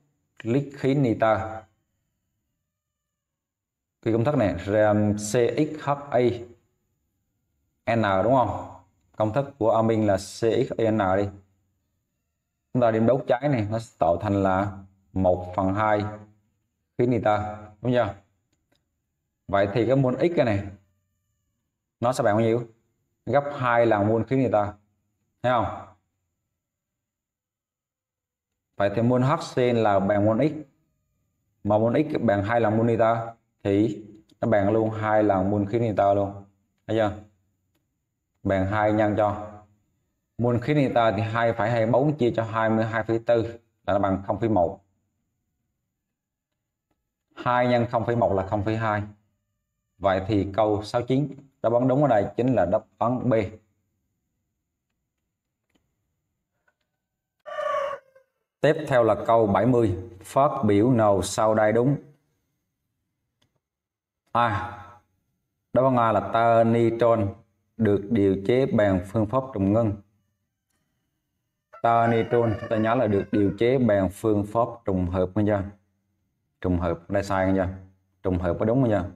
Speaker 1: lít khí nitơ cái công thức này CXHA N đúng không công thức của amin là CXN đi chúng ta điểm đốt cháy này nó tạo thành là 1 phần 2 khí nitơ đúng chưa vậy thì cái mol x cái này nó sẽ bằng bao nhiêu gấp 2 là mol khí nitơ thấy không vậy thì mol HCl là bằng mol x mà mol x bằng 2 lần mol nitơ thì nó bằng luôn 2 lần mol khí nitơ luôn thấy chưa bằng 2 nhân cho mol khí nitơ thì 2,24 chia cho 22,4 là nó bằng 0,1 2 nhân 0,1 là 0,2 vậy thì câu 69 đáp án đúng ở đây chính là đáp án B Tiếp theo là câu 70 Phát biểu nào sau đây đúng A à, Đáp án A là ta nitron được điều chế bằng phương pháp trùng ngân Ta nitron ta nhớ là được điều chế bằng phương pháp trùng hợp nha trùng hợp đây sai anh chưa trùng hợp mới đúng anh chưa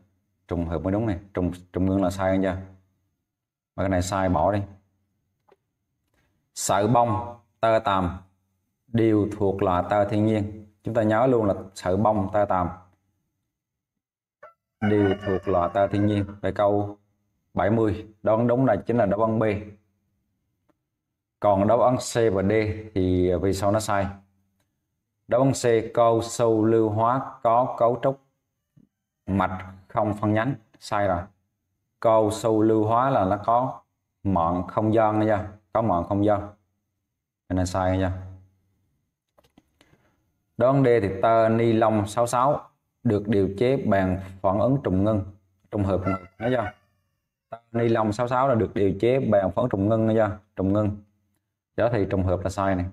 Speaker 1: trùng hợp mới đúng này trùng trùng ngưng là sai anh chưa và cái này sai bỏ đi Sợi bông tơ tằm đều thuộc là tơ thiên nhiên chúng ta nhớ luôn là sợi bông tơ tằm đều thuộc là tơ thiên nhiên về câu 70 đoán đúng là chính là đáp án B còn đáp án C và D thì vì sao nó sai Đáp án C cao sâu lưu hóa có cấu trúc mạch không phân nhánh sai rồi cao sâu lưu hóa là nó có mọn không gian nha có mọn không gian nên sai nha đoán D thì tơ ni lông 66 được điều chế bằng phản ứng trùng ngưng trùng hợp nói chưa tơ ni lông 66 là được điều chế bằng phản ứng trùng ngưng nói chưa trùng ngưng đó thì trùng hợp là sai này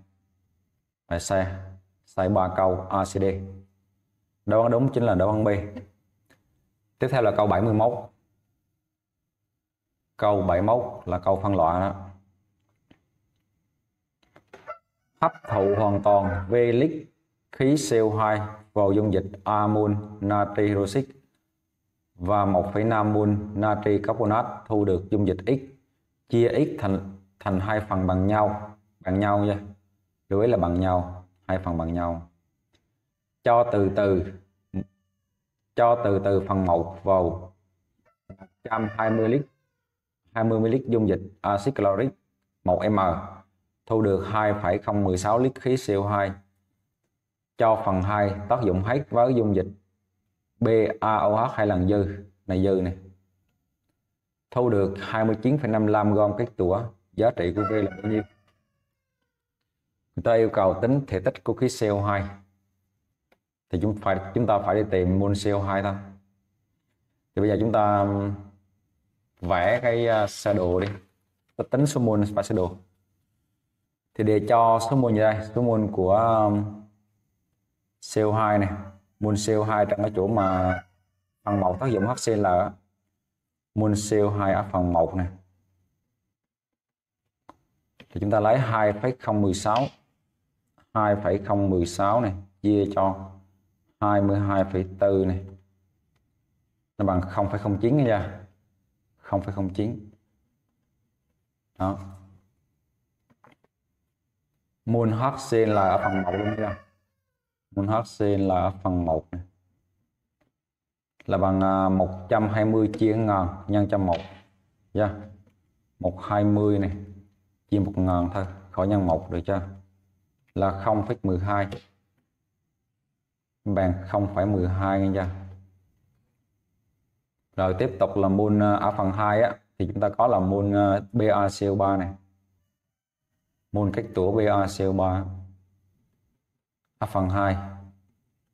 Speaker 1: phải sai sai ba câu ACD. Đáp án đúng chính là đáp án B. Tiếp theo là câu 71. Câu 71 là câu phân loại đó. Hấp thụ hoàn toàn V lít khí CO2 vào dung dịch amon natri hydroxit và 1,5 mol natri carbonat thu được dung dịch X chia X thành thành hai phần bằng nhau bằng nhau nha lưu ý là bằng nhau hai phần bằng nhau cho từ từ cho từ từ phần 1 vào 120 lít 20 ml dung dịch axit chloric 1m thu được 2,016 lít khí CO2 cho phần 2 tác dụng hết với dung dịch PaOH hai lần dư này dư này thu được 29,55 gam kết tủa giá trị của V là bao nhiêu người ta yêu cầu tính thể tích của khí CO2 thì chúng phải chúng ta phải đi tìm mol CO2 thôi thì bây giờ chúng ta um, vẽ cái uh, sơ đồ đi ta tính số mol và sơ đồ thì để cho số mol như đây số mol của um, CO2 này mol CO2 trong cái chỗ mà phần màu tác dụng HCl mol CO2 ở phần màu này thì chúng ta lấy 2,016 2,016 này chia cho 22,4 này nó bằng 0,09 nha ra 0,09 đó mol HCl là ở phần 1 luôn nha mol HCl là ở phần 1 này. là bằng 120 à, chia ngàn nhân cho 1 nha yeah. 120 này chia 1 ngàn thôi khỏi nhân 1 được chưa là 0,12 bằng 0,12 nghe chưa rồi tiếp tục là mol A ờ, phần 2 á thì chúng ta có là mol ờ, BaCO3 này mol cách tủa BaCO3 A phần 2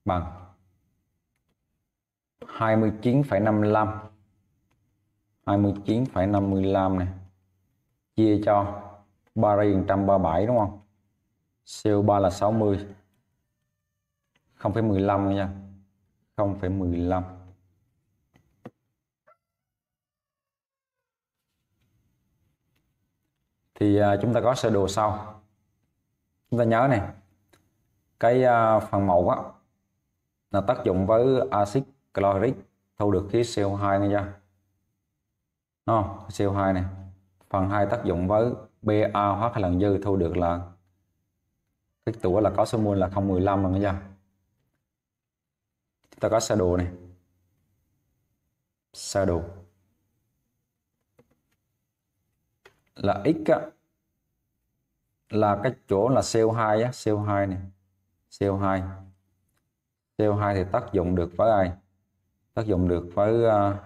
Speaker 1: bằng 29,55 29,55 này chia cho 3 137 đúng không CO3 là 60 0,15 nha 0,15 thì à, chúng ta có sơ đồ sau chúng ta nhớ này cái à, phần màu á là tác dụng với axit chloric thu được khí CO2 nghe chưa nó CO2 này phần 2 tác dụng với PAH lần dư thu được là cái tủa là có số mol là 015 bằng chưa chúng ta có sơ đồ này sơ đồ là x á, là cái chỗ là CO2 á, CO2 này CO2 CO2 thì tác dụng được với ai tác dụng được với uh, ờ,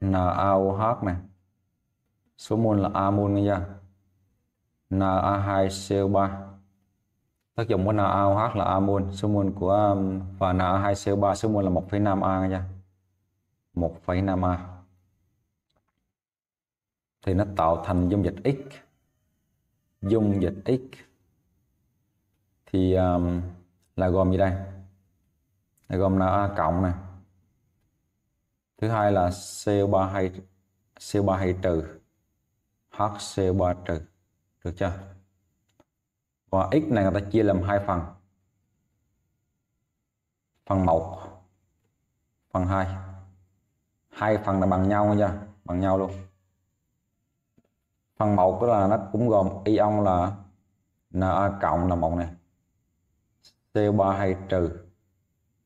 Speaker 1: NaOH này số mol là amon nghe chưa Na2CO3 tác dụng của NaOH là amon số mol của um, và Na2CO3 số mol là 1,5A nha 1,5A thì nó tạo thành dung dịch X dung dịch X thì um, là gồm gì đây là gồm là A cộng này thứ hai là CO3 hay CO3 hay trừ HCO3 trừ được chưa và x này người ta chia làm hai phần phần 1 phần 2 hai phần là bằng nhau nha bằng nhau luôn phần 1 là nó cũng gồm ion là Na cộng là một này c 3 hay trừ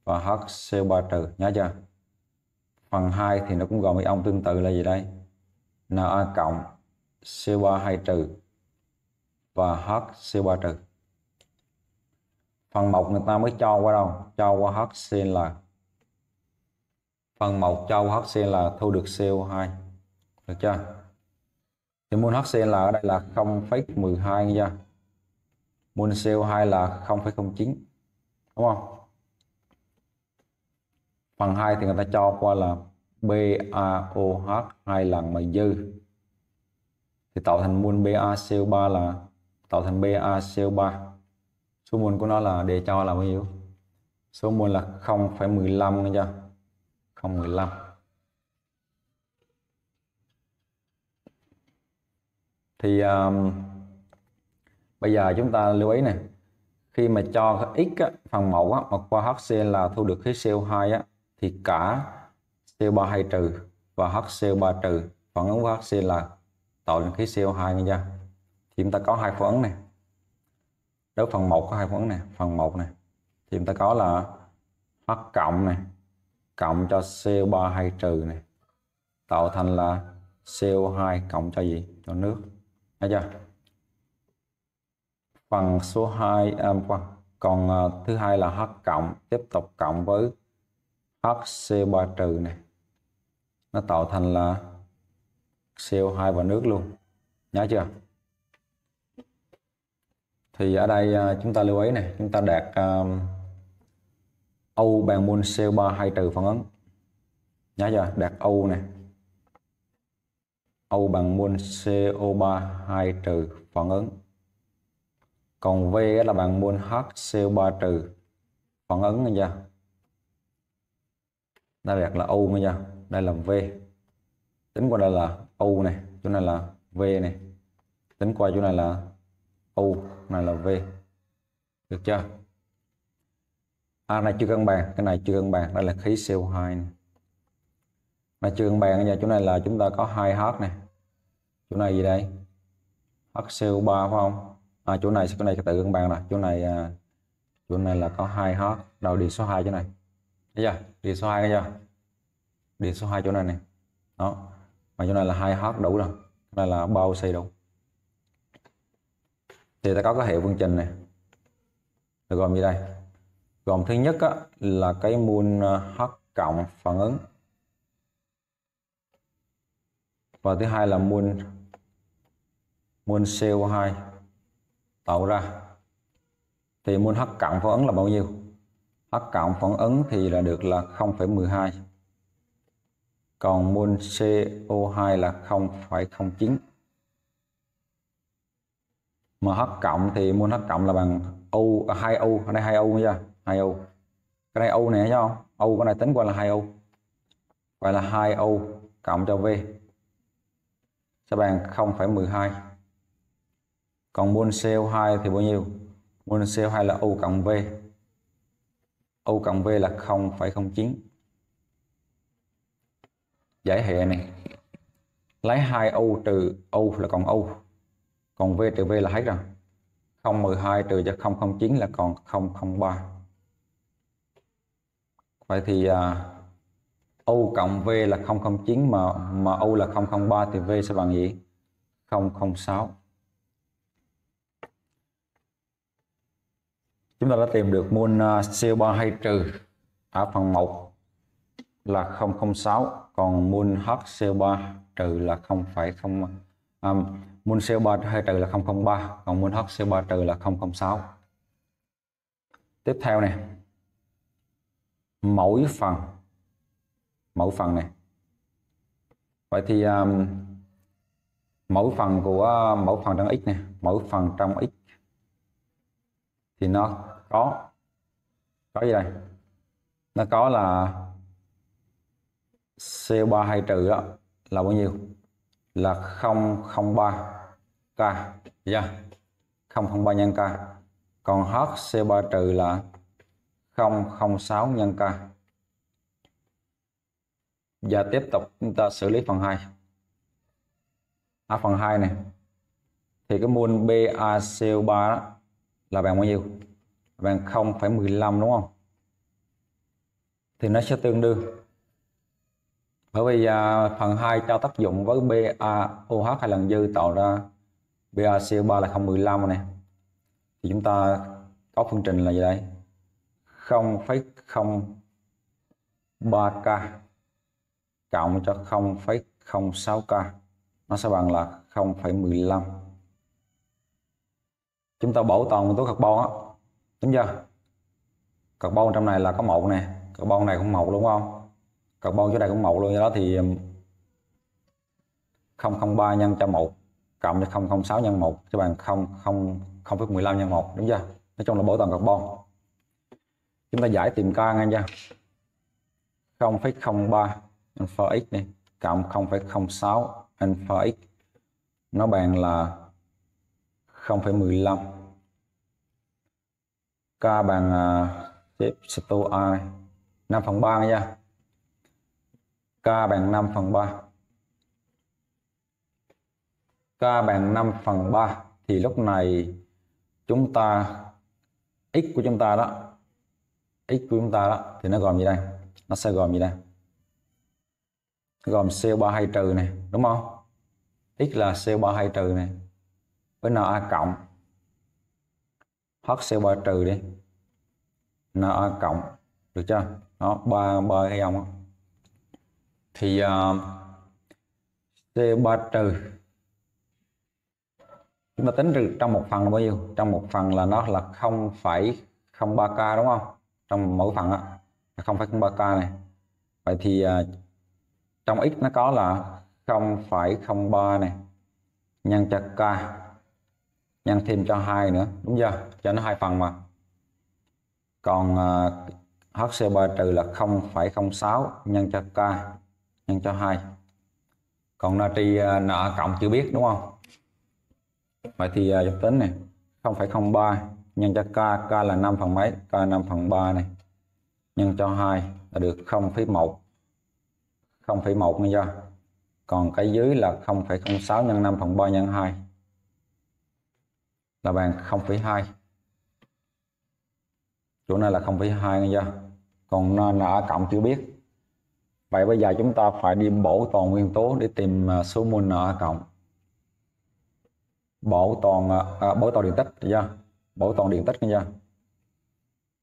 Speaker 1: và h c 3 trừ nhớ chưa phần 2 thì nó cũng gồm ion tương tự là gì đây Na cộng c 3 hay trừ và hc CO3 trừ phần 1 người ta mới cho qua đâu cho qua HCl phần 1 cho qua HCl thu được CO2 được chưa thì mol HCl ở đây là 0,12 nha mol CO2 là 0,09 đúng không phần 2 thì người ta cho qua là BaOH hai lần mà dư thì tạo thành mol BaCO3 là tạo thành BaCO 3 số mol của nó là để cho là bao nhiêu số mol là 0,15 nghe chưa 0,15 thì um, bây giờ chúng ta lưu ý này khi mà cho x á, phần mẫu á, mà qua HCl là thu được khí CO2 á, thì cả CO3 hay trừ và HCO3 trừ phản ứng với HCl là tạo nên khí CO2 nghe chưa thì chúng ta có hai phương này đối phần 1 có hai phương này phần 1 này thì chúng ta có là h cộng này cộng cho CO3 hay trừ này tạo thành là CO2 cộng cho gì cho nước thấy chưa phần số 2 à, còn, à, thứ hai là H cộng tiếp tục cộng với h co 3 trừ này nó tạo thành là CO2 và nước luôn nhớ chưa thì ở đây à, chúng ta lưu ý này chúng ta đạt um, Âu bàn môn CO3 hay trừ phản ứng nhớ chưa đạt u này u bằng môn CO3 hai trừ phản ứng còn V là bằng môn HCO3 trừ phản ứng nghe chưa đây đạt là U nghe chưa đây là V tính qua đây là U này chỗ này là V này tính qua chỗ này là U này là V được chưa à này chưa cân bằng cái này chưa cân bằng đây là khí CO2 này. này chưa cân bằng giờ chỗ này là chúng ta có hai H này chỗ này gì đây HCO3 phải không à, chỗ này chỗ này tự cân bằng rồi chỗ này à, chỗ này là có hai H đầu điện số 2 chỗ này thấy chưa điện số 2 thấy chưa điện số 2 chỗ này này đó mà chỗ này là hai H đủ rồi đây là bao C đủ thì ta có cái hệ phương trình này được gồm như đây gồm thứ nhất á, là cái mol ờ, H cộng phản ứng và thứ hai là mol mol CO2 tạo ra thì mol H cộng phản ứng là bao nhiêu H cộng phản ứng thì là được là 0,12 còn mol CO2 là 0,09 MH cộng thì mol H cộng là bằng U, à, hai u ở đây hai u nha, hai u Cái này U này thấy không? U cái này tính qua là hai u Vậy là hai u cộng cho V sẽ bằng không phẩy mười hai Còn mol co hai thì bao nhiêu? Mol co hai là U cộng V. U cộng V là không không phẩy chín Giải hệ này. Lấy hai u trừ U là còn U còn V trừ V là hết rồi 012 trừ cho 009 là còn 003 vậy thì à, U cộng V là 009 mà mà U là 003 thì V sẽ bằng gì 006 chúng ta đã tìm được mol CO3 à, hay trừ ở phần 1 là 006 còn mol HCO3 trừ là 0,0 um, muốn C 3 2 trừ là 003 còn muốn h C 3 trừ là 006 tiếp theo này mỗi phần mỗi phần này vậy thì um, mỗi phần của mẫu um, phần trong x này mỗi phần trong x thì nó có có gì đây nó có là C 3 hay trừ đó là bao nhiêu là 003 k yeah. Dạ. ba nhân k còn hết C3 trừ là không không sáu nhân k và dạ, tiếp tục chúng ta xử lý phần 2 à, phần 2 này thì cái mol BaCO3 đó là bằng bao nhiêu bằng 0,15 đúng không thì nó sẽ tương đương bởi vì à, phần 2 cho tác dụng với BaOH hai lần dư tạo ra PaCO3 là 0,15 này thì chúng ta có phương trình là gì đây 0,03K cộng cho 0,06K nó sẽ bằng là 0,15 chúng ta bảo toàn nguyên tố carbon á đúng chưa carbon trong này là có một nè carbon này cũng một đúng không carbon chỗ này cũng một luôn do đó thì 003 nhân cho màu cộng cho 006 nhân 1 cho bằng 0, 0, 0,15 nhân 1 đúng chưa nói chung là bổ toàn carbon chúng ta giải tìm con anh chưa 0,03 alpha x này cộng 0,06 alpha x nó bằng là 0,15 k bằng à, xếp uh, stu i 5 phần 3 nha k bằng 5 phần 3 k bằng 5 phần 3 thì lúc này chúng ta x của chúng ta đó x của chúng ta đó thì nó gồm gì đây nó sẽ gồm gì đây gồm CO3 hay trừ này đúng không x là CO3 hay trừ này với Na cộng hết CO3 trừ đi Na cộng được chưa đó ba ba cái dòng đó. thì uh, à, C3 trừ chúng ta tính được trong một phần là bao nhiêu trong một phần là nó là 0,03k đúng không trong mỗi phần á là 0,03k này vậy thì à, trong x nó có là 0,03 này nhân cho k nhân thêm cho hai nữa đúng chưa cho nó hai phần mà còn à, HC3 trừ là 0,06 nhân cho k nhân cho hai còn natri à, nợ cộng chưa biết đúng không Vậy thì uh, à, dọc tính này 0,03 nhân cho k, k là 5 phần mấy, k 5 phần 3 này nhân cho 2 là được 0,1 0,1 nha do còn cái dưới là 0,06 nhân 5 phần 3 nhân 2 là bằng 0,2 chỗ này là 0,2 nha do còn nên là cộng chưa biết vậy bây giờ chúng ta phải đi bổ toàn nguyên tố để tìm à, số mol nợ cộng bảo toàn à, à bảo toàn điện tích nha chưa bảo toàn điện tích nha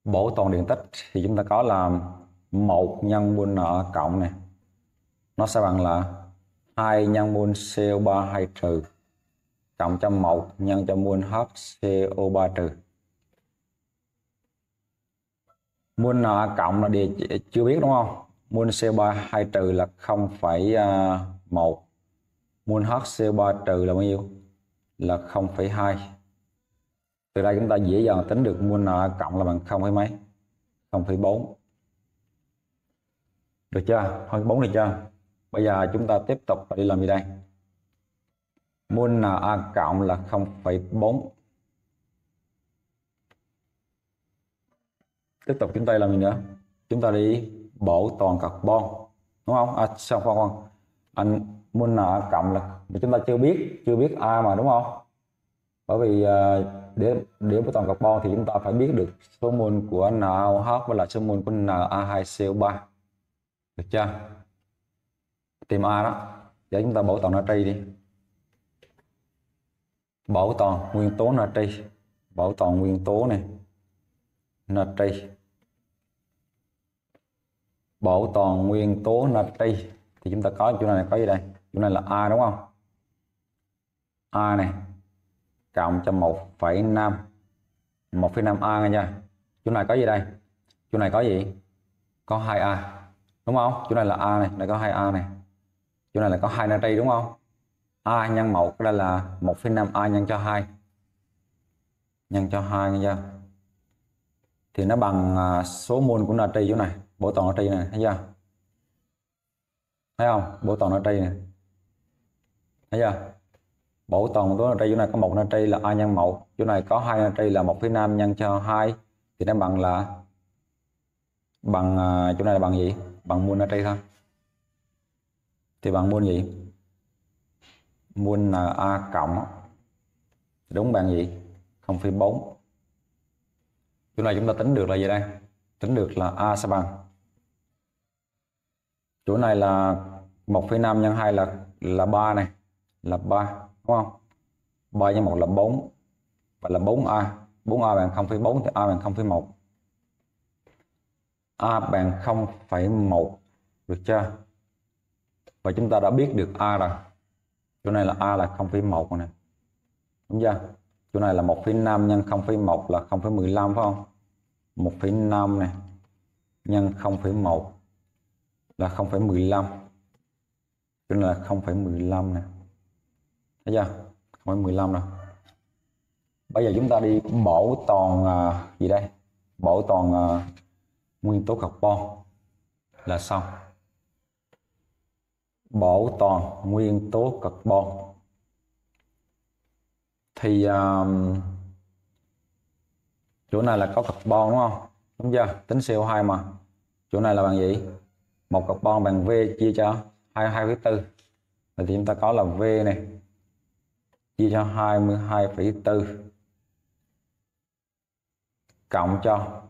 Speaker 1: bảo toàn điện tích thì chúng ta có là một nhân mol nợ cộng này nó sẽ bằng là hai nhân mol CO3 hai trừ cộng cho một nhân cho mol co 3 trừ mol nợ cộng là địa chưa biết đúng không mol CO3 hai trừ là không à, một mol co 3 trừ là bao nhiêu là 0,2 từ đây chúng ta dễ dàng tính được mol cộng là bằng 0 mấy 0,4 được chưa 0,4 được chưa bây giờ chúng ta tiếp tục đi làm gì đây mol Na cộng là 0,4 tiếp tục chúng ta làm gì nữa chúng ta đi bổ toàn carbon đúng không à, sao khoan khoan anh mol Na cộng là mà chúng ta chưa biết chưa biết a mà đúng không bởi vì ờ, để để bảo toàn carbon thì chúng ta phải biết được số mol của NaOH và là số mol của Na2CO3 được chưa tìm A đó để chúng ta bảo toàn natri đi bảo toàn nguyên tố natri bảo toàn nguyên tố này natri bảo toàn nguyên tố natri thì chúng ta có chỗ này có gì đây chỗ này là A đúng không A này cộng cho 1,5 1,5A nha chỗ này có gì đây chỗ này có gì có 2A đúng không chỗ này là A này đây có 2A này chỗ này là có 2 natri đúng không A nhân 1 đây là 1,5A nhân cho 2 nhân cho 2 nha thì nó bằng à, số mol của natri chỗ này bộ toàn natri này thấy chưa thấy không Bộ toàn natri này thấy chưa bổ toàn tố natri chỗ này có một natri là a nhân một chỗ này có hai natri là một phía nam nhân cho hai thì nó bằng là bằng à, chỗ này là bằng gì bằng mol natri thôi thì bằng mol gì mol Na à, cộng đúng bằng gì 0,4 chỗ này chúng ta tính được là gì đây tính được là A sẽ bằng chỗ này là 1,5 nhân 2 là là 3 này là 3 không 3 nhân 1 là 4 và là 4A 4A bằng 0,4 thì A bằng 0,1 A bằng 0,1 được chưa và chúng ta đã biết được A rồi chỗ này là A là 0,1 này, đúng chưa chỗ này là 1,5 nhân 0,1 là 0,15 phải không 1,5 này nhân 0,1 là 0,15 chỗ này là 0,15 này thấy chưa không phải 15 đâu bây giờ chúng ta đi bổ toàn à, gì đây bổ toàn à, nguyên tố carbon là xong bổ toàn nguyên tố carbon thì à, chỗ này là có carbon đúng không đúng chưa tính CO2 mà chỗ này là bằng gì một carbon bằng V chia cho hai hai với tư thì chúng ta có là V này chia cho 22,4 cộng cho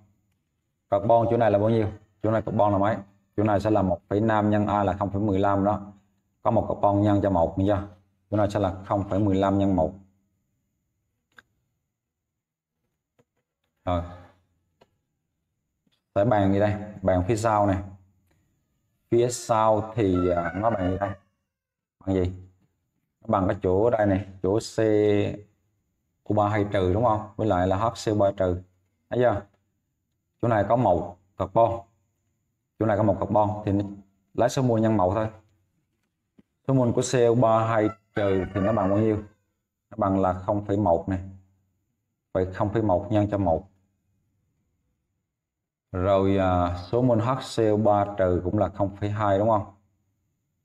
Speaker 1: carbon chỗ này là bao nhiêu chỗ này carbon là mấy chỗ này sẽ là 1,5 nhân A là 0,15 đó có một carbon nhân cho một nha chỗ này sẽ là 0,15 nhân 1 rồi tới bàn gì đây bàn phía sau này phía sau thì à, nó bằng gì đây bằng gì bằng cái chỗ đây này chỗ C U3 hay trừ đúng không với lại là hc ba trừ thấy chưa chỗ này có một carbon chỗ này có một carbon thì lấy số mol nhân mẫu thôi số mol của co ba hai trừ thì nó bằng bao nhiêu nó bằng là 0,1 này vậy 0,1 nhân cho 1 rồi à, số mol hco ba trừ cũng là 0,2 đúng không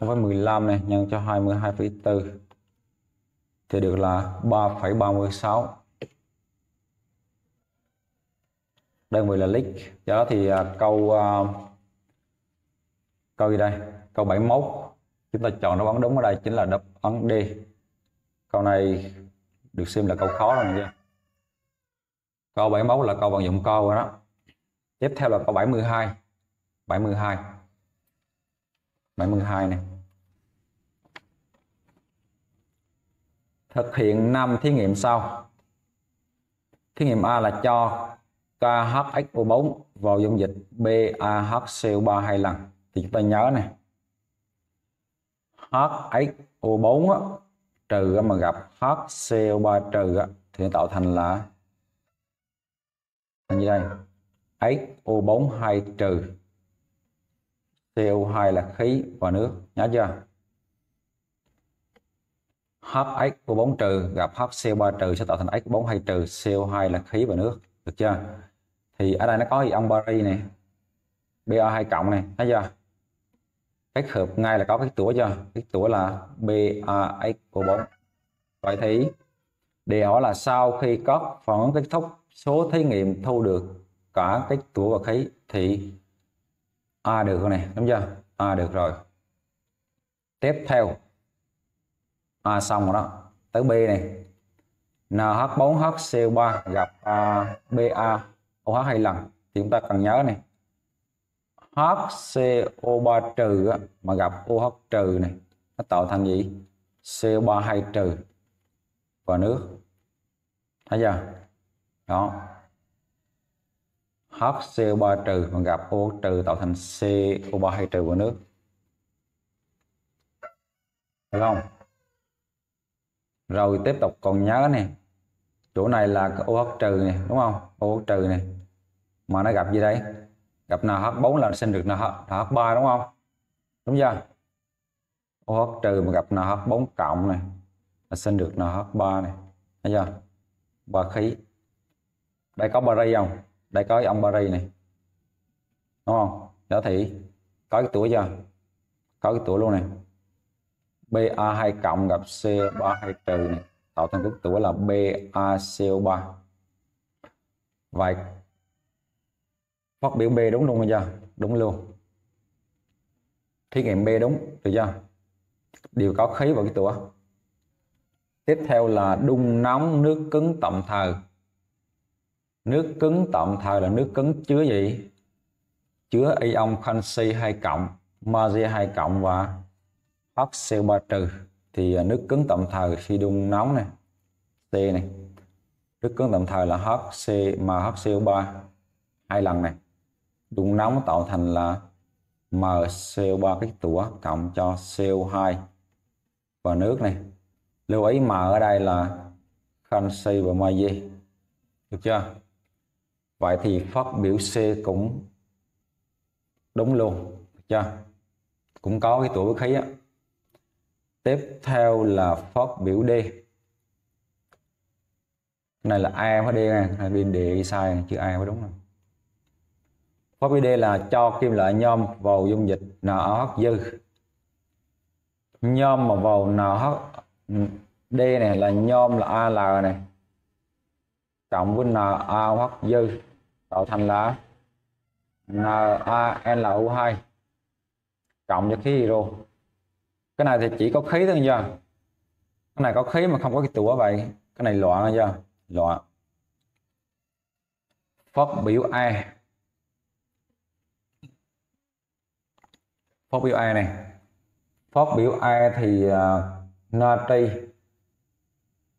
Speaker 1: nó với 15 này nhân cho 22,4 thì được là 3,36 đơn vị là lít do đó thì à, câu à, câu gì đây câu 71 chúng ta chọn nó án đúng ở đây chính là đáp án D câu này được xem là câu khó rồi nha câu 71 là câu vận dụng câu rồi đó tiếp theo là câu 72 72 72 này Thực hiện 5 thí nghiệm sau. Thí nghiệm A là cho KHXO4 vào dung dịch BAHCO3 hai lần. Thì chúng ta nhớ này. HXO4 trừ mà gặp HCO3 trừ thì tạo thành là như đây. XO4 2 trừ CO2 là khí và nước. Nhớ chưa? HX của 4 trừ gặp HCO3 trừ sẽ tạo thành x bốn hai trừ CO2 là khí và nước được chưa thì ở đây nó có ông Paris này BA2 cộng này thấy chưa kết hợp ngay là có cái tủa chưa cái tủa là BAX của 4 vậy thì để hỏi là sau khi các phản ứng kết thúc số thí nghiệm thu được cả cái tủa và khí thì A được rồi này đúng chưa A được rồi tiếp theo à, xong rồi đó tới B này NH4HCO3 gặp à, BaOH hai lần thì chúng ta cần nhớ này HCO3 trừ mà gặp OH trừ này nó tạo thành gì CO3 hai trừ và nước thấy chưa đó HCO3 trừ mà gặp OH trừ tạo thành CO3 hai trừ và nước được không rồi tiếp tục còn nhớ này chỗ này là ô OH trừ này đúng không ô OH trừ này mà nó gặp gì đây gặp nào NH4 là sinh được NH, NH3 đúng không đúng chưa OH trừ mà gặp nào NH4 cộng này là sinh được nào NH3 này thấy chưa ba khí đây có bari không đây có ông bari này đúng không đó thì có cái tuổi chưa có cái tuổi luôn này Ba 2 cộng gặp CO32 trừ này tạo thành kết tủa là BaCO 3 vậy phát biểu B đúng luôn chưa đúng luôn thí nghiệm B đúng được chưa đều có khí vào cái tủa tiếp theo là đun nóng nước cứng tạm thời nước cứng tạm thời là nước cứng chứa gì chứa ion canxi 2 cộng magie 2 cộng và co ba trừ thì à, nước cứng tạm thời khi đun nóng này t này nước cứng tạm thời là mà hcmhco ba hai lần này đun nóng tạo thành là MCO3 cái tủa cộng cho CO2 và nước này lưu ý M ở đây là canxi và magie được chưa vậy thì phát biểu C cũng đúng luôn được chưa cũng có cái tủa khí á tiếp theo là phát biểu D này là A và D này, này bên D sai này, chứ A mới đúng này. Phát biểu D là cho kim loại nhôm vào dung dịch NaOH dư nhôm mà vào NH D này là nhôm là AL này cộng với NaOH dư tạo thành là NaNLU2 cộng cho khí hydro cái này thì chỉ có khí thôi chưa cái này có khí mà không có cái tủa vậy cái này loạn chưa loạn phát biểu A phát biểu A này phát biểu A thì uh, à, natri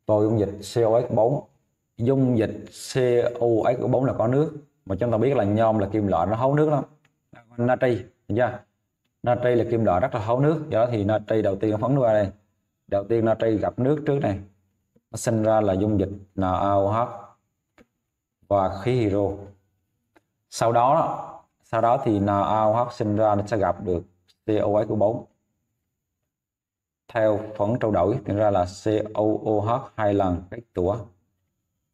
Speaker 1: tôi dung dịch COX4 dung dịch COX4 là có nước mà chúng ta biết là nhôm là kim loại nó hấu nước lắm natri chưa natri là kim loại rất là thấu nước do đó thì natri đầu tiên phóng qua đây đầu tiên natri gặp nước trước này nó sinh ra là dung dịch NaOH và khí hydro sau đó sau đó thì NaOH sinh ra nó sẽ gặp được COH của bốn theo phấn trao đổi thì ra là COOH hai lần cái tủa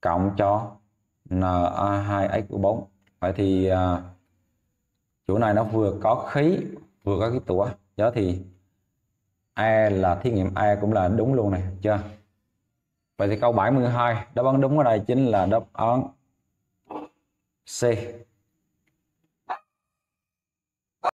Speaker 1: cộng cho Na2H4 vậy thì uh, chỗ này nó vừa có khí vừa có cái tủa đó thì E là thí nghiệm E cũng là đúng luôn này chưa Vậy thì câu 72 đáp án đúng ở đây chính là đáp án C